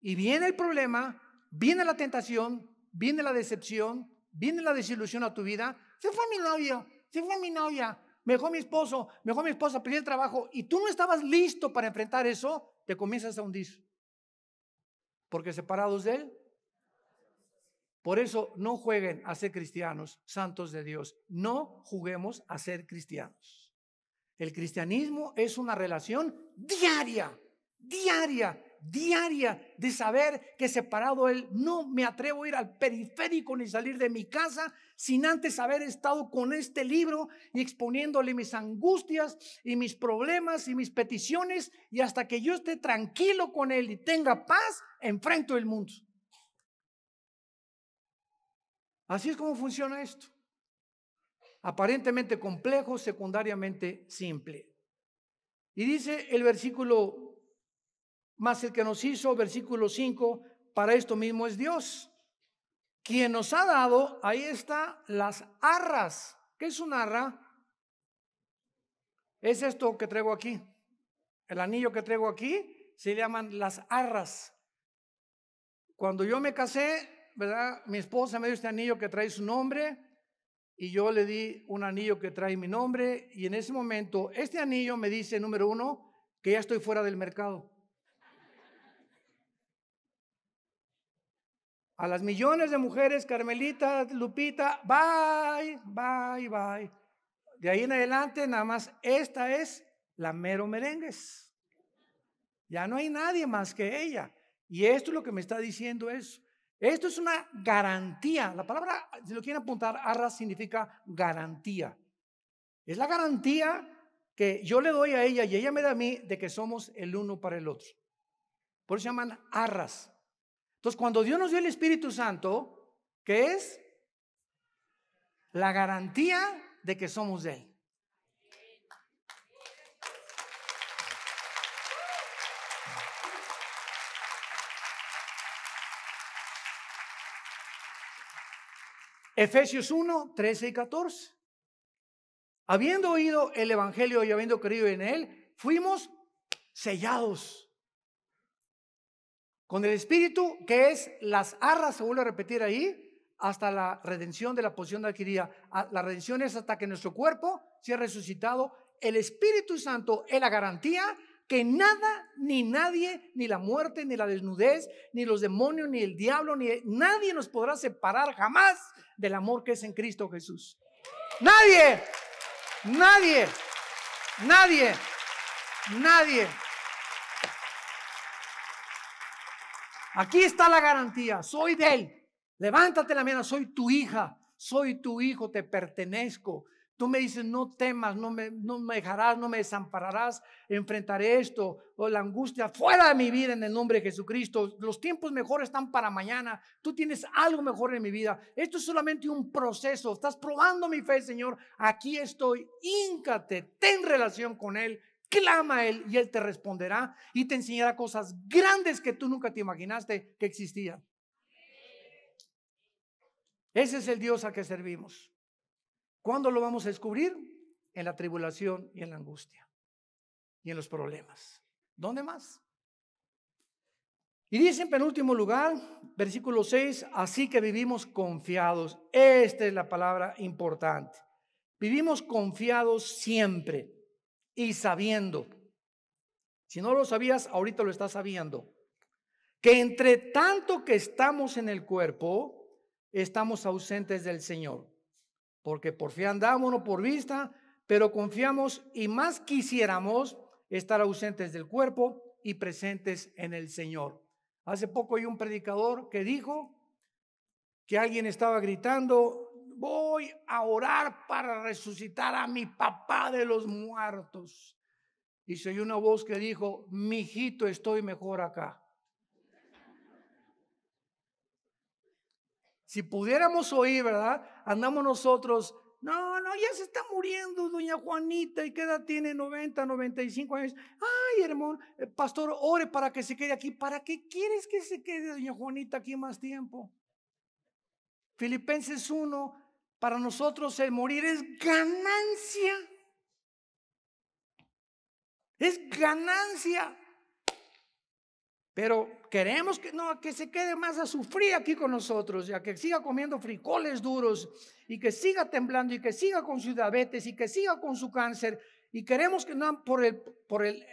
Y viene el problema, viene la tentación, viene la decepción, viene la desilusión a tu vida. Se fue mi novio, se fue mi novia, me dejó mi esposo, me dejó mi esposa, perdí el trabajo y tú no estabas listo para enfrentar eso, te comienzas a hundir porque separados de Él. Por eso no jueguen a ser cristianos, santos de Dios. No juguemos a ser cristianos. El cristianismo es una relación diaria, diaria diaria de saber que separado Él no me atrevo a ir al periférico ni salir de mi casa sin antes haber estado con este libro y exponiéndole mis angustias y mis problemas y mis peticiones y hasta que yo esté tranquilo con Él y tenga paz, enfrento el mundo. Así es como funciona esto. Aparentemente complejo, secundariamente simple. Y dice el versículo más el que nos hizo, versículo 5, para esto mismo es Dios. Quien nos ha dado, ahí está, las arras. ¿Qué es una arra? Es esto que traigo aquí. El anillo que traigo aquí se llaman las arras. Cuando yo me casé, ¿verdad? Mi esposa me dio este anillo que trae su nombre y yo le di un anillo que trae mi nombre y en ese momento este anillo me dice, número uno, que ya estoy fuera del mercado. A las millones de mujeres, Carmelita, Lupita, bye, bye, bye. De ahí en adelante, nada más, esta es la mero merengues. Ya no hay nadie más que ella. Y esto es lo que me está diciendo es, esto es una garantía. La palabra, si lo quieren apuntar, arras, significa garantía. Es la garantía que yo le doy a ella y ella me da a mí de que somos el uno para el otro. Por eso se llaman arras. Entonces, cuando Dios nos dio el Espíritu Santo, ¿qué es? La garantía de que somos de Él. Efesios 1, 13 y 14. Habiendo oído el Evangelio y habiendo creído en él, fuimos sellados con el espíritu que es las arras, se vuelve a repetir ahí, hasta la redención de la posición de adquirida. Ah, la redención es hasta que nuestro cuerpo sea resucitado. El Espíritu Santo es la garantía que nada, ni nadie, ni la muerte, ni la desnudez, ni los demonios, ni el diablo, ni nadie nos podrá separar jamás del amor que es en Cristo Jesús. Nadie, nadie, nadie, nadie. Aquí está la garantía, soy de Él. Levántate la mía soy tu hija, soy tu hijo, te pertenezco. Tú me dices, no temas, no me, dejarás, no me desampararás, enfrentaré esto, o oh, la angustia, fuera de mi vida en el nombre de Jesucristo. Los tiempos mejores están para mañana, tú tienes algo mejor en mi vida. Esto es solamente un proceso, estás probando mi fe, Señor. Aquí estoy, híncate, ten relación con Él clama a Él y Él te responderá y te enseñará cosas grandes que tú nunca te imaginaste que existían. Ese es el Dios a que servimos. ¿Cuándo lo vamos a descubrir? En la tribulación y en la angustia y en los problemas. ¿Dónde más? Y dice en penúltimo lugar, versículo 6, así que vivimos confiados. Esta es la palabra importante. Vivimos confiados siempre y sabiendo. Si no lo sabías, ahorita lo estás sabiendo. Que entre tanto que estamos en el cuerpo, estamos ausentes del Señor. Porque por fe andamos, no por vista, pero confiamos y más quisiéramos estar ausentes del cuerpo y presentes en el Señor. Hace poco hay un predicador que dijo que alguien estaba gritando voy a orar para resucitar a mi papá de los muertos. Y se oyó una voz que dijo, Mi mijito, estoy mejor acá. Si pudiéramos oír, ¿verdad? Andamos nosotros, no, no, ya se está muriendo doña Juanita y queda tiene, 90, 95 años. Ay, hermano, eh, pastor, ore para que se quede aquí. ¿Para qué quieres que se quede doña Juanita aquí más tiempo? Filipenses 1, para nosotros el morir es ganancia. Es ganancia. Pero queremos que no que se quede más a sufrir aquí con nosotros, ya que siga comiendo frijoles duros y que siga temblando y que siga con su diabetes y que siga con su cáncer y queremos que no por, el, por el,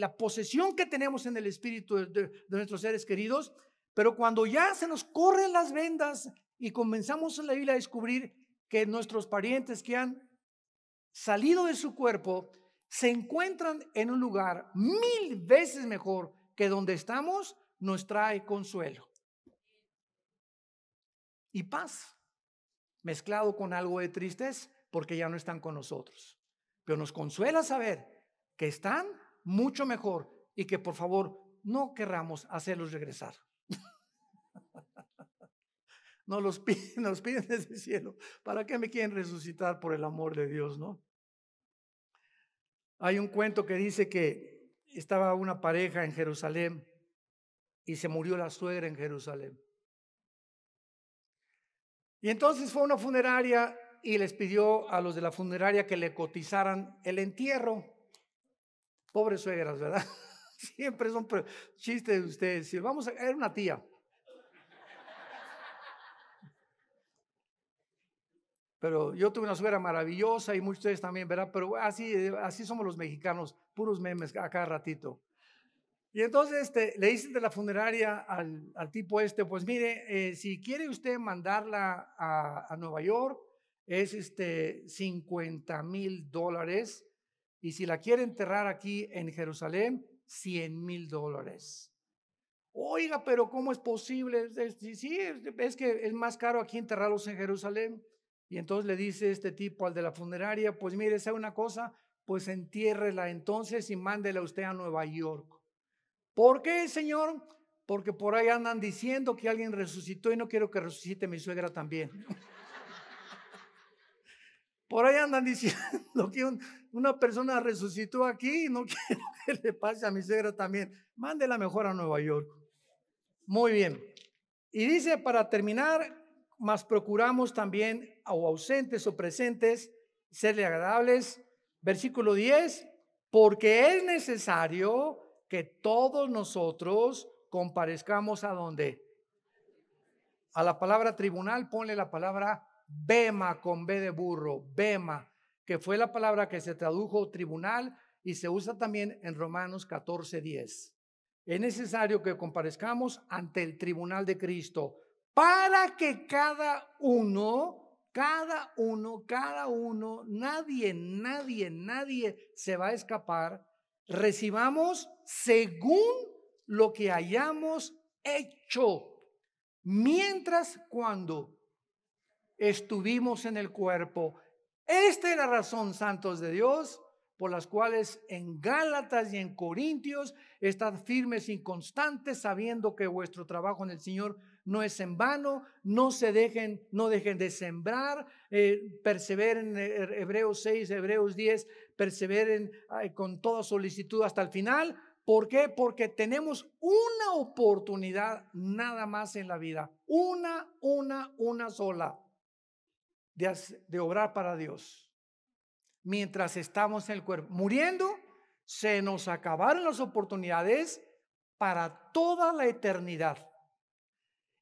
la posesión que tenemos en el espíritu de nuestros seres queridos, pero cuando ya se nos corren las vendas y comenzamos en la Biblia a descubrir que nuestros parientes que han salido de su cuerpo se encuentran en un lugar mil veces mejor que donde estamos, nos trae consuelo y paz, mezclado con algo de tristeza, porque ya no están con nosotros. Pero nos consuela saber que están mucho mejor y que por favor no querramos hacerlos regresar. No los piden, los *laughs* piden desde el cielo. ¿Para qué me quieren resucitar por el amor de Dios, no? Hay un cuento que dice que estaba una pareja en Jerusalén y se murió la suegra en Jerusalén. Y entonces fue a una funeraria y les pidió a los de la funeraria que le cotizaran el entierro. Pobres suegras, ¿verdad? *laughs* Siempre son chistes de ustedes. vamos a, era una tía, Pero yo tuve una suegra maravillosa y muchos de ustedes también, ¿verdad? Pero así, eh, así somos los mexicanos, puros memes a cada ratito. Y entonces este, le dicen de la funeraria al, tipo este, pues mire, eh, si quiere usted mandarla a, Nueva York, es este 50 mil dólares. Y si la quiere enterrar aquí en Jerusalén, 100 mil dólares. Oiga, pero ¿cómo es posible? Sí, es que es más caro aquí enterrarlos en Jerusalén. Y entonces le dice este tipo al de la funeraria, pues mire, sea una cosa, pues entiérrela entonces y mándela usted a Nueva York. ¿Por qué, señor? Porque por ahí andan diciendo que alguien resucitó y no quiero que resucite mi suegra también. Por ahí andan diciendo que una persona resucitó aquí y no *laughs* quiero que le pase a mi suegra también. Mándela mejor a Nueva York. Muy bien. Y dice, para terminar, mas procuramos también, o ausentes o presentes, serle agradables. Versículo 10, porque es necesario que todos nosotros comparezcamos a donde. A la palabra tribunal ponle la palabra bema con B de burro, bema, que fue la palabra que se tradujo tribunal y se usa también en Romanos 14:10. Es necesario que comparezcamos ante el tribunal de Cristo para que cada uno, cada uno, cada uno, nadie, nadie, nadie se va a escapar, recibamos según lo que hayamos hecho. Mientras cuando estuvimos en el cuerpo, esta es la razón, santos de Dios, por las cuales en Gálatas y en Corintios estad firmes y constantes, sabiendo que vuestro trabajo en el Señor no es en vano, no se dejen, no dejen de sembrar, eh, perseveren, eh, er, Hebreos 6, Hebreos 10, perseveren con toda solicitud hasta el final. ¿Por qué? Porque tenemos una oportunidad nada más en la vida, una, una, una sola, de obrar para Dios. Mientras estamos en el cuerpo, muriendo, se nos acabaron las oportunidades para toda la eternidad.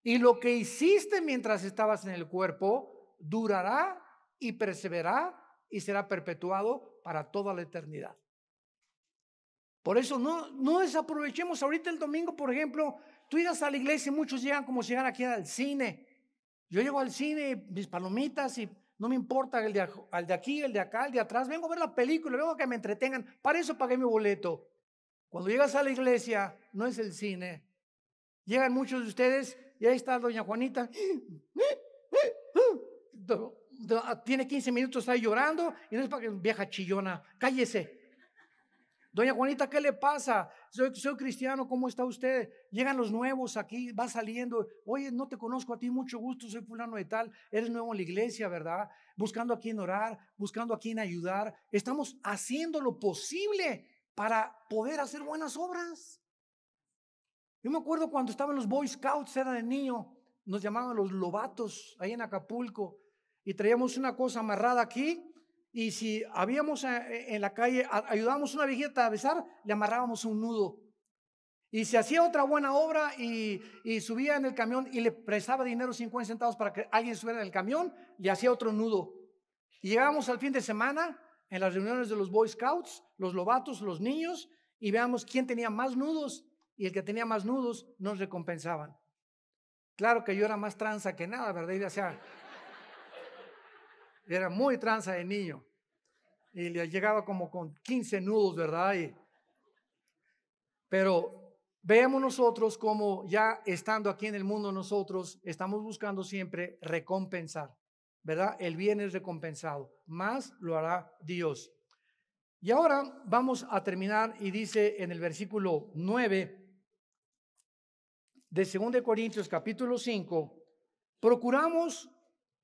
Y lo que hiciste mientras estabas en el cuerpo durará y perseverará y será perpetuado para toda la eternidad. Por eso no, no desaprovechemos ahorita el domingo, por ejemplo, tú llegas a la iglesia y muchos llegan como si llegan aquí al cine. Yo llego al cine, mis palomitas y no me importa el de, al de aquí, el de acá, el de atrás. Vengo a ver la película, vengo a que me entretengan. Para eso pagué mi boleto. Cuando llegas a la iglesia, no es el cine. Llegan muchos de ustedes y ahí está doña Juanita. Tiene 15 minutos ahí llorando y no es para que vieja chillona, cállese. Doña Juanita, ¿qué le pasa? Soy, soy, cristiano, ¿cómo está usted? Llegan los nuevos aquí, va saliendo. Oye, no te conozco a ti, mucho gusto, soy fulano de tal. Eres nuevo en la iglesia, ¿verdad? Buscando a quien orar, buscando a quien ayudar. Estamos haciendo lo posible para poder hacer buenas obras. Yo me acuerdo cuando estaban los Boy Scouts, era de niño, nos llamaban los lobatos ahí en Acapulco y traíamos una cosa amarrada aquí y si habíamos eh, eh, en la calle, ayudábamos a una viejita a besar, le amarrábamos un nudo. Y si hacía otra buena obra y, subía en el camión y le prestaba dinero 50 centavos para que alguien subiera en el camión, le hacía otro nudo. Y llegábamos al fin de semana en las reuniones de los Boy Scouts, los lobatos, los niños, y veamos quién tenía más nudos y el que tenía más nudos nos recompensaban. Claro que yo era más tranza que nada, ¿verdad? Y sea, era muy tranza de niño. Y le llegaba como con 15 nudos, ¿verdad? pero veamos nosotros como ya estando aquí en el mundo nosotros estamos buscando siempre recompensar, ¿verdad? El bien es recompensado, más lo hará Dios. Y ahora vamos a terminar y dice en el versículo 9, de 2 Corintios capítulo 5, procuramos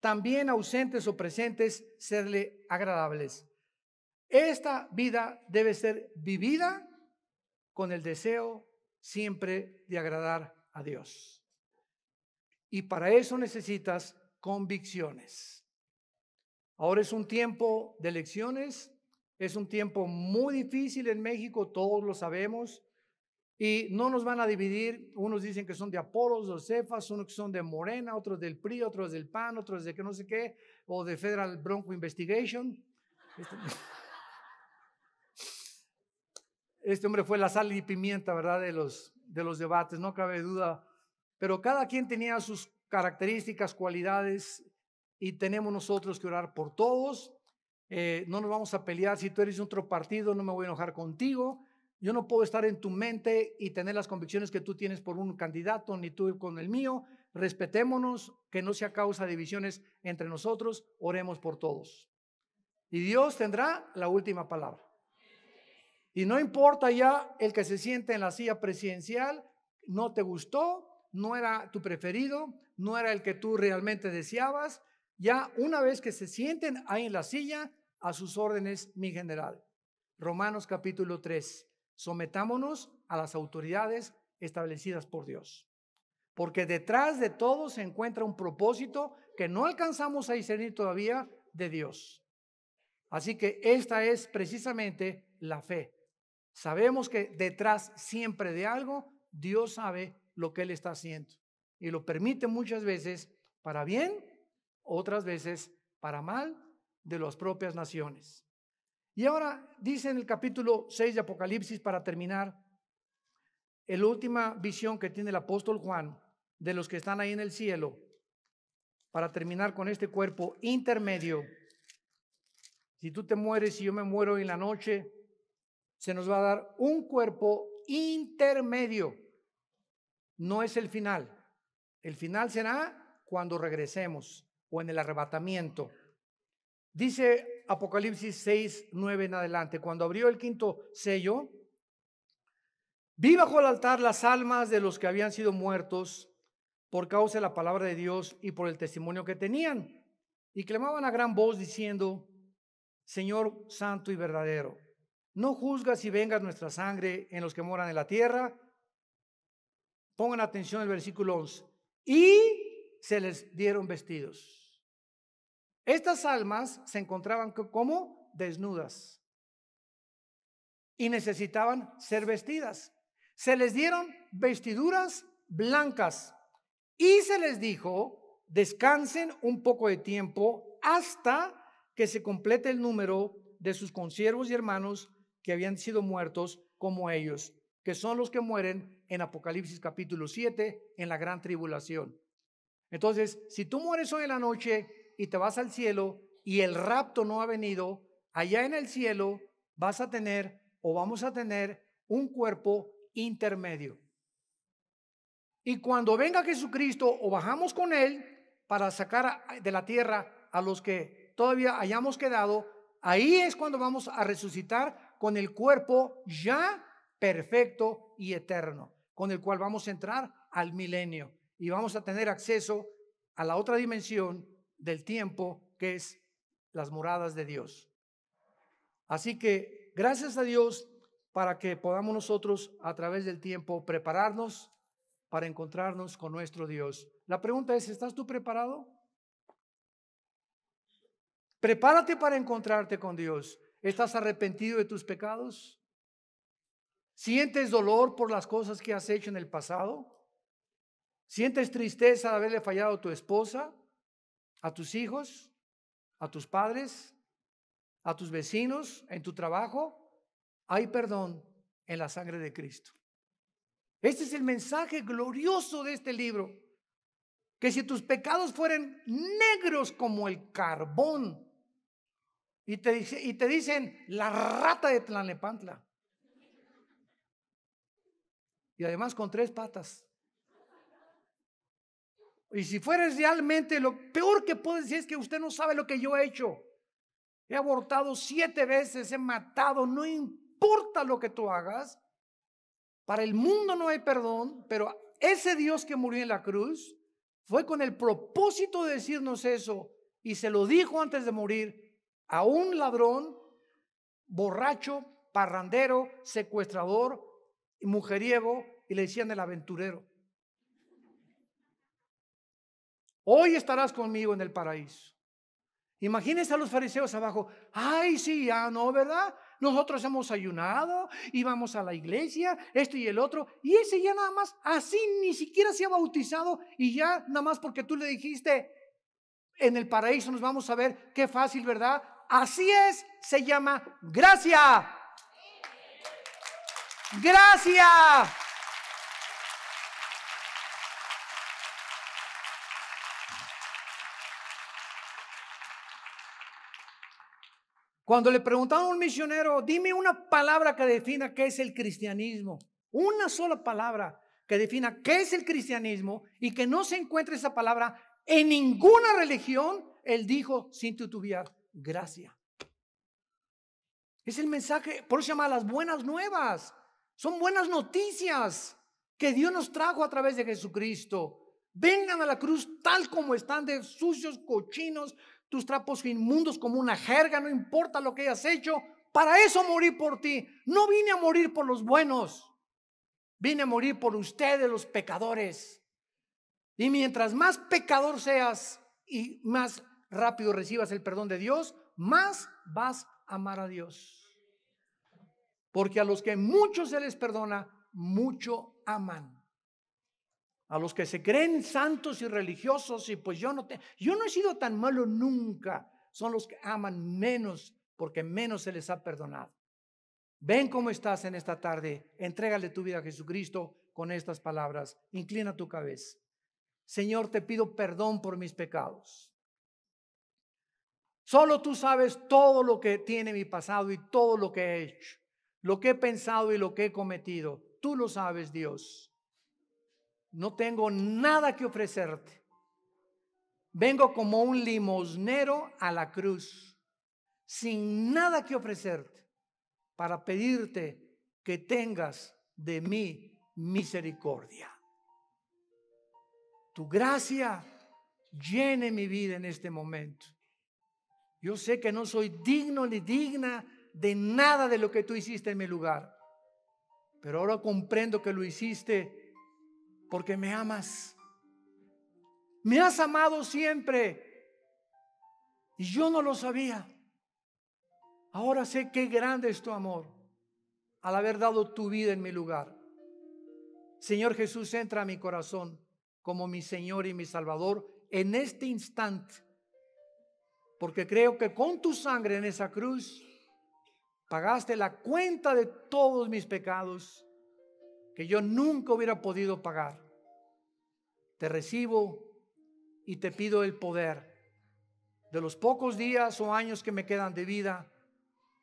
también ausentes o presentes serle agradables. Esta vida debe ser vivida con el deseo siempre de agradar a Dios. Y para eso necesitas convicciones. Ahora es un tiempo de elecciones, es un tiempo muy difícil en México, todos lo sabemos. Y no nos van a dividir, unos dicen que son de Apolos, o Cefas, unos que son de Morena, otros del PRI, otros del PAN, otros de que no sé qué, o de Federal Bronco Investigation. Este, *laughs* este, hombre fue la sal y pimienta, ¿verdad? De los, de los debates, no cabe duda. Pero cada quien tenía sus características, cualidades, y tenemos nosotros que orar por todos. Eh, no nos vamos a pelear. Si tú eres de otro partido, no me voy a enojar contigo yo no puedo estar en tu mente y tener las convicciones que tú tienes por un candidato, ni tú con el mío. Respetémonos, que no sea causa de divisiones entre nosotros, oremos por todos. Y Dios tendrá la última palabra. Y no importa ya el que se siente en la silla presidencial, no te gustó, no era tu preferido, no era el que tú realmente deseabas. Ya una vez que se sienten ahí en la silla, a sus órdenes, mi general. Romanos capítulo 3. Sometámonos a las autoridades establecidas por Dios. Porque detrás de todo se encuentra un propósito que no alcanzamos a discernir todavía de Dios. Así que esta es precisamente la fe. Sabemos que detrás siempre de algo, Dios sabe lo que Él está haciendo. Y lo permite muchas veces para bien, otras veces para mal de las propias naciones. Y ahora dice en el capítulo 6 de Apocalipsis, para terminar, la última visión que tiene el apóstol Juan de los que están ahí en el cielo, para terminar con este cuerpo intermedio. Si tú te mueres y yo me muero en la noche, se nos va a dar un cuerpo intermedio. No es el final. El final será cuando regresemos o en el arrebatamiento. Dice Apocalipsis 6, 9 en adelante, cuando abrió el quinto sello, vi bajo el altar las almas de los que habían sido muertos por causa de la palabra de Dios y por el testimonio que tenían. Y clamaban a gran voz diciendo, Señor santo y verdadero, no juzgas y vengas nuestra sangre en los que moran en la tierra. Pongan atención el versículo 11. Y se les dieron vestidos. Estas almas se encontraban como desnudas y necesitaban ser vestidas. Se les dieron vestiduras blancas y se les dijo, descansen un poco de tiempo hasta que se complete el número de sus consiervos y hermanos que habían sido muertos como ellos, que son los que mueren en Apocalipsis capítulo 7 en la gran tribulación. Entonces, si tú mueres hoy en la noche y te vas al cielo y el rapto no ha venido, allá en el cielo vas a tener o vamos a tener un cuerpo intermedio. Y cuando venga Jesucristo o bajamos con Él para sacar de la tierra a los que todavía hayamos quedado, ahí es cuando vamos a resucitar con el cuerpo ya perfecto y eterno, con el cual vamos a entrar al milenio y vamos a tener acceso a la otra dimensión del tiempo, que es las moradas de Dios. Así que gracias a Dios para que podamos nosotros a través del tiempo prepararnos para encontrarnos con nuestro Dios. La pregunta es, ¿estás tú preparado? Prepárate para encontrarte con Dios. ¿Estás arrepentido de tus pecados? ¿Sientes dolor por las cosas que has hecho en el pasado? ¿Sientes tristeza de haberle fallado a tu esposa? a tus hijos, a tus padres, a tus vecinos, en tu trabajo, hay perdón en la sangre de Cristo. Este es el mensaje glorioso de este libro, que si tus pecados fueran negros como el carbón, y te, dice, y te dicen la rata de Tlanepantla, y además con tres patas, y si fueres realmente, lo peor que puedo decir es que usted no sabe lo que yo he hecho. He abortado siete veces, he matado, no importa lo que tú hagas. Para el mundo no hay perdón, pero ese Dios que murió en la cruz fue con el propósito de decirnos eso y se lo dijo antes de morir a un ladrón, borracho, parrandero, secuestrador, mujeriego y le decían el aventurero. Hoy estarás conmigo en el paraíso. Imagínense a los fariseos abajo. Ay, sí, ya no, ¿verdad? Nosotros hemos ayunado, íbamos a la iglesia, esto y el otro. Y ese ya nada más, así ni siquiera se ha bautizado. Y ya nada más porque tú le dijiste, en el paraíso nos vamos a ver. Qué fácil, ¿verdad? Así es, se llama gracia. Gracia. Cuando le preguntaron a un misionero, dime una palabra que defina qué es el cristianismo, una sola palabra que defina qué es el cristianismo y que no se encuentre esa palabra en ninguna religión, él dijo sin titubear, gracia. Es el mensaje, por eso se llama las buenas nuevas. Son buenas noticias que Dios nos trajo a través de Jesucristo. Vengan a la cruz tal como están de sucios, cochinos, tus trapos inmundos como una jerga, no importa lo que hayas hecho, para eso morí por ti. No vine a morir por los buenos. Vine a morir por ustedes, los pecadores. Y mientras más pecador seas y más rápido recibas el perdón de Dios, más vas a amar a Dios. Porque a los que mucho se les perdona, mucho aman a los que se creen santos y religiosos y pues yo no te, yo no he sido tan malo nunca, son los que aman menos porque menos se les ha perdonado. Ven cómo estás en esta tarde, entrégale tu vida a Jesucristo con estas palabras, inclina tu cabeza. Señor, te pido perdón por mis pecados. Solo tú sabes todo lo que tiene mi pasado y todo lo que he hecho, lo que he pensado y lo que he cometido. Tú lo sabes, Dios no tengo nada que ofrecerte. Vengo como un limosnero a la cruz, sin nada que ofrecerte, para pedirte que tengas de mí misericordia. Tu gracia llene mi vida en este momento. Yo sé que no soy digno ni digna de nada de lo que tú hiciste en mi lugar, pero ahora comprendo que lo hiciste porque me amas. Me has amado siempre y yo no lo sabía. Ahora sé qué grande es tu amor al haber dado tu vida en mi lugar. Señor Jesús, entra a mi corazón como mi Señor y mi Salvador en este instante, porque creo que con tu sangre en esa cruz pagaste la cuenta de todos mis pecados que yo nunca hubiera podido pagar te recibo y te pido el poder de los pocos días o años que me quedan de vida,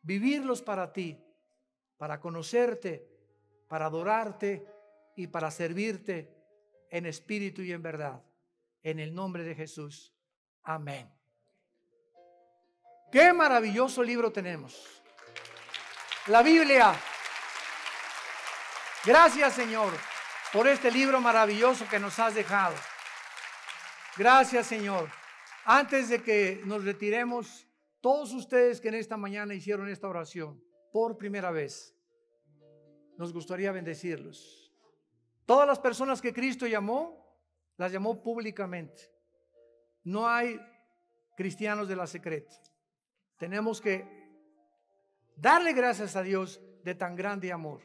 vivirlos para ti, para conocerte, para adorarte y para servirte en espíritu y en verdad. En el nombre de Jesús. Amén. Qué maravilloso libro tenemos. La Biblia. Gracias Señor por este libro maravilloso que nos has dejado. Gracias, Señor. Antes de que nos retiremos, todos ustedes que en esta mañana hicieron esta oración por primera vez, nos gustaría bendecirlos. Todas las personas que Cristo llamó, las llamó públicamente. No hay cristianos de la secreta. Tenemos que darle gracias a Dios de tan grande amor.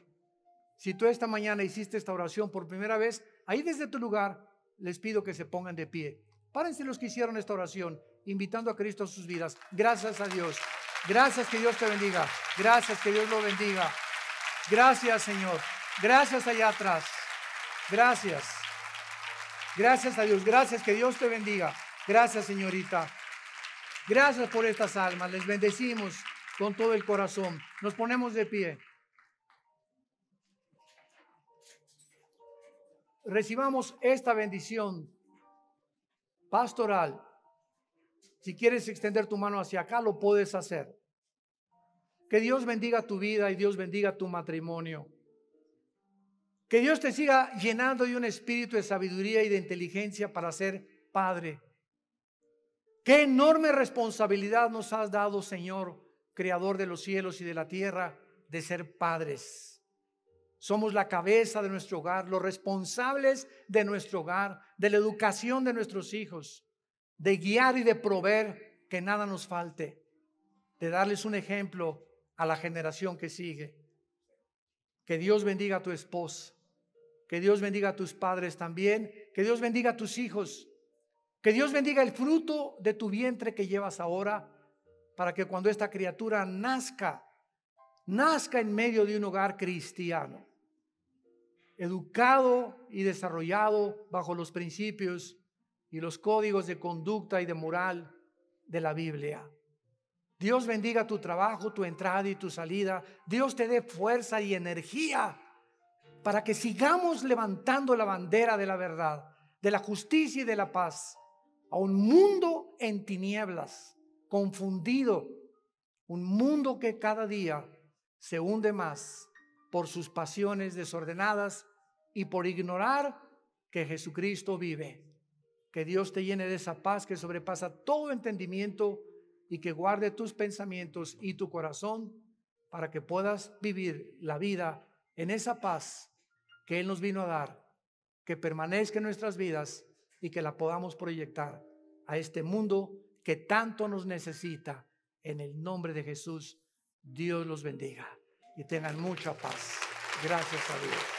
Si tú esta mañana hiciste esta oración por primera vez, ahí desde tu lugar les pido que se pongan de pie. Párense los que hicieron esta oración, invitando a Cristo a sus vidas. Gracias a Dios. Gracias que Dios te bendiga. Gracias que Dios lo bendiga. Gracias Señor. Gracias allá atrás. Gracias. Gracias a Dios. Gracias que Dios te bendiga. Gracias señorita. Gracias por estas almas. Les bendecimos con todo el corazón. Nos ponemos de pie. recibamos esta bendición pastoral. Si quieres extender tu mano hacia acá, lo puedes hacer. Que Dios bendiga tu vida y Dios bendiga tu matrimonio. Que Dios te siga llenando de un espíritu de sabiduría y de inteligencia para ser padre. Qué enorme responsabilidad nos has dado, Señor, creador de los cielos y de la tierra, de ser padres. Somos la cabeza de nuestro hogar, los responsables de nuestro hogar, de la educación de nuestros hijos, de guiar y de proveer que nada nos falte, de darles un ejemplo a la generación que sigue. Que Dios bendiga a tu esposa, que Dios bendiga a tus padres también, que Dios bendiga a tus hijos, que Dios bendiga el fruto de tu vientre que llevas ahora, para que cuando esta criatura nazca, nazca en medio de un hogar cristiano educado y desarrollado bajo los principios y los códigos de conducta y de moral de la Biblia. Dios bendiga tu trabajo, tu entrada y tu salida. Dios te dé fuerza y energía para que sigamos levantando la bandera de la verdad, de la justicia y de la paz a un mundo en tinieblas, confundido, un mundo que cada día se hunde más por sus pasiones desordenadas y por ignorar que Jesucristo vive. Que Dios te llene de esa paz que sobrepasa todo entendimiento y que guarde tus pensamientos y tu corazón para que puedas vivir la vida en esa paz que Él nos vino a dar, que permanezca en nuestras vidas y que la podamos proyectar a este mundo que tanto nos necesita. En el nombre de Jesús, Dios los bendiga y tengan mucha paz. Gracias a Dios.